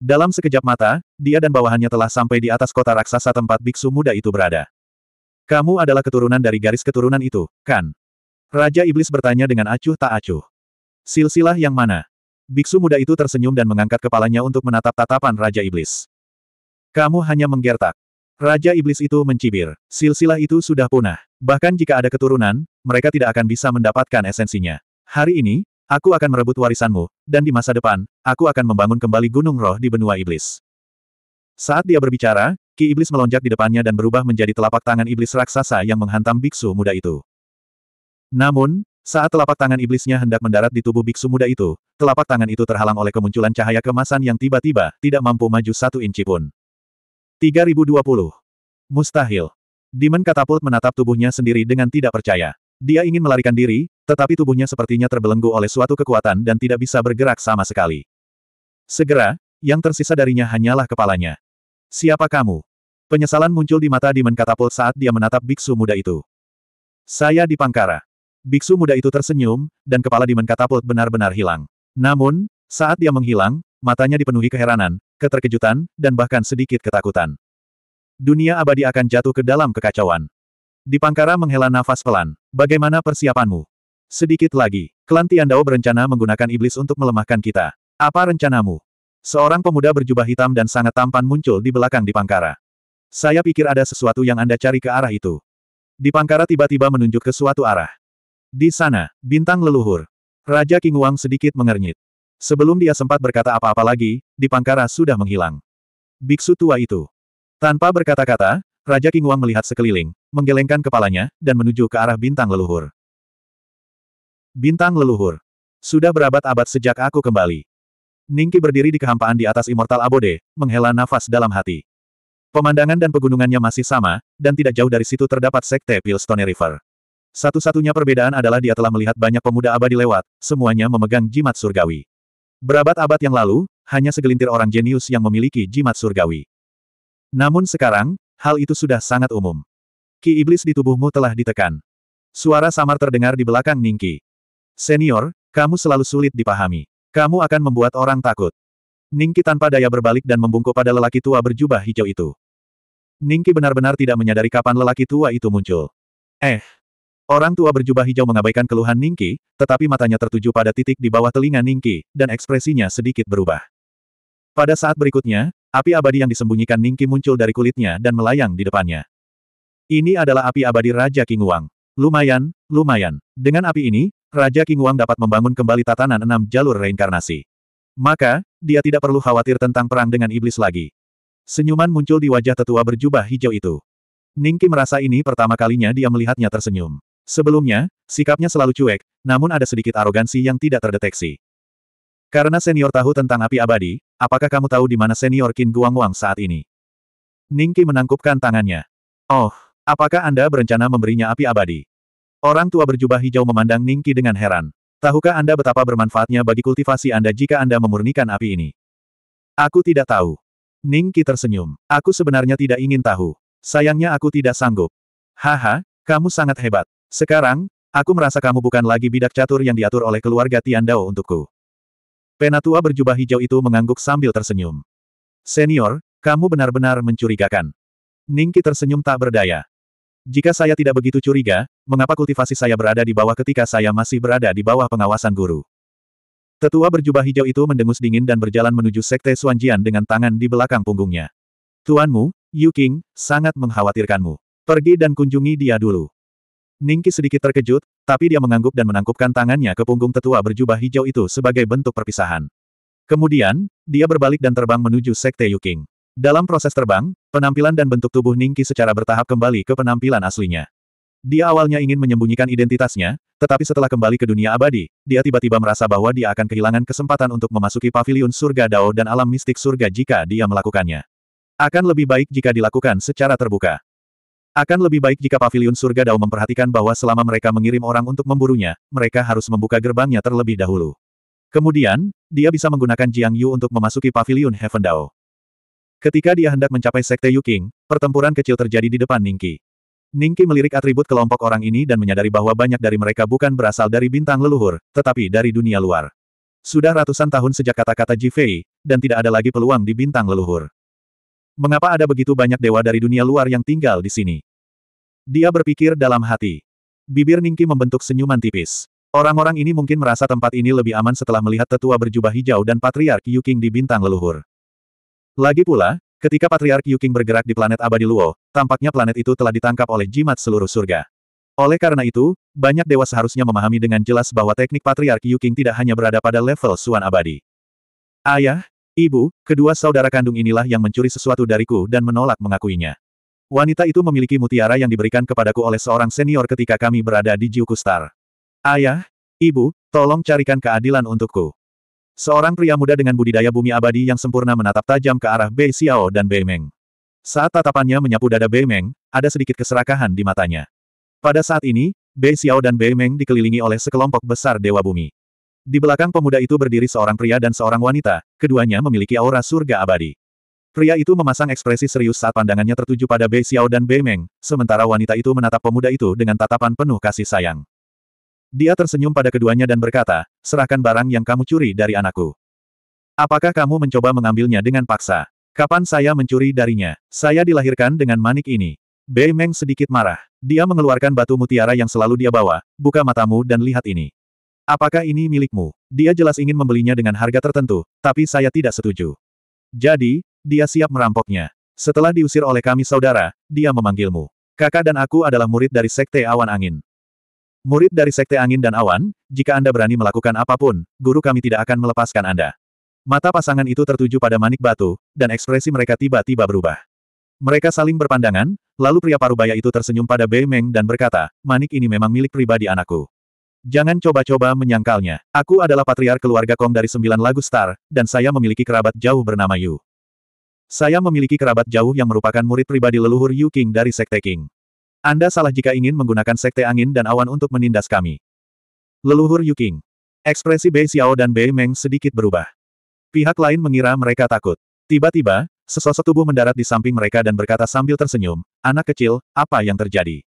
Dalam sekejap mata, dia dan bawahannya telah sampai di atas kota raksasa tempat biksu muda itu berada. Kamu adalah keturunan dari garis keturunan itu, kan? Raja Iblis bertanya dengan acuh tak acuh. Silsilah yang mana? Biksu muda itu tersenyum dan mengangkat kepalanya untuk menatap tatapan Raja Iblis. Kamu hanya menggertak. Raja Iblis itu mencibir. Silsilah itu sudah punah. Bahkan jika ada keturunan, mereka tidak akan bisa mendapatkan esensinya. Hari ini, Aku akan merebut warisanmu, dan di masa depan, aku akan membangun kembali gunung roh di benua iblis. Saat dia berbicara, ki iblis melonjak di depannya dan berubah menjadi telapak tangan iblis raksasa yang menghantam biksu muda itu. Namun, saat telapak tangan iblisnya hendak mendarat di tubuh biksu muda itu, telapak tangan itu terhalang oleh kemunculan cahaya kemasan yang tiba-tiba tidak mampu maju satu inci pun. 3020. Mustahil. Demon katapult menatap tubuhnya sendiri dengan tidak percaya. Dia ingin melarikan diri, tetapi tubuhnya sepertinya terbelenggu oleh suatu kekuatan dan tidak bisa bergerak sama sekali. Segera, yang tersisa darinya hanyalah kepalanya. Siapa kamu? Penyesalan muncul di mata Demon Katapul saat dia menatap biksu muda itu. Saya di Pangkara. Biksu muda itu tersenyum, dan kepala Demon Katapul benar-benar hilang. Namun, saat dia menghilang, matanya dipenuhi keheranan, keterkejutan, dan bahkan sedikit ketakutan. Dunia abadi akan jatuh ke dalam kekacauan. Di Pangkara menghela nafas pelan. Bagaimana persiapanmu? Sedikit lagi, klan Tiandao berencana menggunakan iblis untuk melemahkan kita. Apa rencanamu? Seorang pemuda berjubah hitam dan sangat tampan muncul di belakang di Pangkara. Saya pikir ada sesuatu yang Anda cari ke arah itu. Di Pangkara tiba-tiba menunjuk ke suatu arah. Di sana, bintang leluhur. Raja King Wang sedikit mengernyit. Sebelum dia sempat berkata apa-apa lagi, di Pangkara sudah menghilang. Biksu tua itu. Tanpa berkata-kata, Raja Wang melihat sekeliling, menggelengkan kepalanya, dan menuju ke arah bintang leluhur. Bintang leluhur. Sudah berabad-abad sejak aku kembali. Ningki berdiri di kehampaan di atas Immortal Abode, menghela nafas dalam hati. Pemandangan dan pegunungannya masih sama, dan tidak jauh dari situ terdapat sekte Pilstone River. Satu-satunya perbedaan adalah dia telah melihat banyak pemuda abadi lewat, semuanya memegang jimat surgawi. Berabad-abad yang lalu, hanya segelintir orang jenius yang memiliki jimat surgawi. Namun sekarang, Hal itu sudah sangat umum. Ki iblis di tubuhmu telah ditekan. Suara samar terdengar di belakang Ningki. Senior, kamu selalu sulit dipahami. Kamu akan membuat orang takut. Ningki tanpa daya berbalik dan membungkuk pada lelaki tua berjubah hijau itu. Ningki benar-benar tidak menyadari kapan lelaki tua itu muncul. Eh. Orang tua berjubah hijau mengabaikan keluhan Ningki, tetapi matanya tertuju pada titik di bawah telinga Ningki, dan ekspresinya sedikit berubah. Pada saat berikutnya, Api abadi yang disembunyikan Ningki muncul dari kulitnya dan melayang di depannya. Ini adalah api abadi Raja King Wang. Lumayan, lumayan. Dengan api ini, Raja King Wang dapat membangun kembali tatanan enam jalur reinkarnasi. Maka, dia tidak perlu khawatir tentang perang dengan iblis lagi. Senyuman muncul di wajah tetua berjubah hijau itu. Ningki merasa ini pertama kalinya dia melihatnya tersenyum. Sebelumnya, sikapnya selalu cuek, namun ada sedikit arogansi yang tidak terdeteksi. Karena senior tahu tentang api abadi, apakah kamu tahu di mana senior Qin Guangwang saat ini? Ningki menangkupkan tangannya. Oh, apakah Anda berencana memberinya api abadi? Orang tua berjubah hijau memandang Ningki dengan heran. Tahukah Anda betapa bermanfaatnya bagi kultivasi Anda jika Anda memurnikan api ini? Aku tidak tahu. Ningki tersenyum. Aku sebenarnya tidak ingin tahu. Sayangnya aku tidak sanggup. Haha, kamu sangat hebat. Sekarang, aku merasa kamu bukan lagi bidak catur yang diatur oleh keluarga Tian Dao untukku. Penatua berjubah hijau itu mengangguk sambil tersenyum. Senior, kamu benar-benar mencurigakan. Ningki tersenyum tak berdaya. Jika saya tidak begitu curiga, mengapa kultivasi saya berada di bawah ketika saya masih berada di bawah pengawasan guru? Tetua berjubah hijau itu mendengus dingin dan berjalan menuju Sekte Suanjian dengan tangan di belakang punggungnya. Tuanmu, Yu King, sangat mengkhawatirkanmu. Pergi dan kunjungi dia dulu. Ningki sedikit terkejut, tapi dia mengangguk dan menangkupkan tangannya ke punggung tetua berjubah hijau itu sebagai bentuk perpisahan. Kemudian, dia berbalik dan terbang menuju Sekte Yuking. Dalam proses terbang, penampilan dan bentuk tubuh Ningki secara bertahap kembali ke penampilan aslinya. Dia awalnya ingin menyembunyikan identitasnya, tetapi setelah kembali ke dunia abadi, dia tiba-tiba merasa bahwa dia akan kehilangan kesempatan untuk memasuki paviliun surga Dao dan alam mistik surga jika dia melakukannya. Akan lebih baik jika dilakukan secara terbuka. Akan lebih baik jika Paviliun Surga Dao memperhatikan bahwa selama mereka mengirim orang untuk memburunya, mereka harus membuka gerbangnya terlebih dahulu. Kemudian, dia bisa menggunakan Jiang Yu untuk memasuki Paviliun Heaven Dao. Ketika dia hendak mencapai Sekte Yu King, pertempuran kecil terjadi di depan Ningki. Ningki melirik atribut kelompok orang ini dan menyadari bahwa banyak dari mereka bukan berasal dari bintang leluhur, tetapi dari dunia luar. Sudah ratusan tahun sejak kata-kata Jifei, dan tidak ada lagi peluang di bintang leluhur. Mengapa ada begitu banyak dewa dari dunia luar yang tinggal di sini? Dia berpikir dalam hati. Bibir Ningki membentuk senyuman tipis. Orang-orang ini mungkin merasa tempat ini lebih aman setelah melihat tetua berjubah hijau dan patriark Yuking di bintang leluhur. Lagi pula, ketika patriark Yuking bergerak di planet abadi Luo, tampaknya planet itu telah ditangkap oleh jimat seluruh surga. Oleh karena itu, banyak dewa seharusnya memahami dengan jelas bahwa teknik patriark Yuking tidak hanya berada pada level Suan abadi. Ayah, Ibu, kedua saudara kandung inilah yang mencuri sesuatu dariku dan menolak mengakuinya. Wanita itu memiliki mutiara yang diberikan kepadaku oleh seorang senior ketika kami berada di Jiukustar. Ayah, ibu, tolong carikan keadilan untukku. Seorang pria muda dengan budidaya bumi abadi yang sempurna menatap tajam ke arah Bei Xiao dan Bei Meng. Saat tatapannya menyapu dada Bei Meng, ada sedikit keserakahan di matanya. Pada saat ini, Bei Xiao dan Bei Meng dikelilingi oleh sekelompok besar dewa bumi. Di belakang pemuda itu berdiri seorang pria dan seorang wanita, keduanya memiliki aura surga abadi. Pria itu memasang ekspresi serius saat pandangannya tertuju pada Bei Xiao dan Bei Meng, sementara wanita itu menatap pemuda itu dengan tatapan penuh kasih sayang. Dia tersenyum pada keduanya dan berkata, serahkan barang yang kamu curi dari anakku. Apakah kamu mencoba mengambilnya dengan paksa? Kapan saya mencuri darinya? Saya dilahirkan dengan manik ini. Bei Meng sedikit marah. Dia mengeluarkan batu mutiara yang selalu dia bawa, buka matamu dan lihat ini. Apakah ini milikmu? Dia jelas ingin membelinya dengan harga tertentu, tapi saya tidak setuju. Jadi, dia siap merampoknya. Setelah diusir oleh kami saudara, dia memanggilmu. Kakak dan aku adalah murid dari Sekte Awan Angin. Murid dari Sekte Angin dan Awan, jika Anda berani melakukan apapun, guru kami tidak akan melepaskan Anda. Mata pasangan itu tertuju pada manik batu, dan ekspresi mereka tiba-tiba berubah. Mereka saling berpandangan, lalu pria parubaya itu tersenyum pada Bei Meng dan berkata, manik ini memang milik pribadi anakku. Jangan coba-coba menyangkalnya. Aku adalah patriar keluarga Kong dari sembilan lagu star, dan saya memiliki kerabat jauh bernama Yu. Saya memiliki kerabat jauh yang merupakan murid pribadi leluhur Yu King dari Sekte King. Anda salah jika ingin menggunakan Sekte Angin dan Awan untuk menindas kami. Leluhur Yu King. Ekspresi Bei Xiao dan Bei Meng sedikit berubah. Pihak lain mengira mereka takut. Tiba-tiba, sesosok tubuh mendarat di samping mereka dan berkata sambil tersenyum, Anak kecil, apa yang terjadi?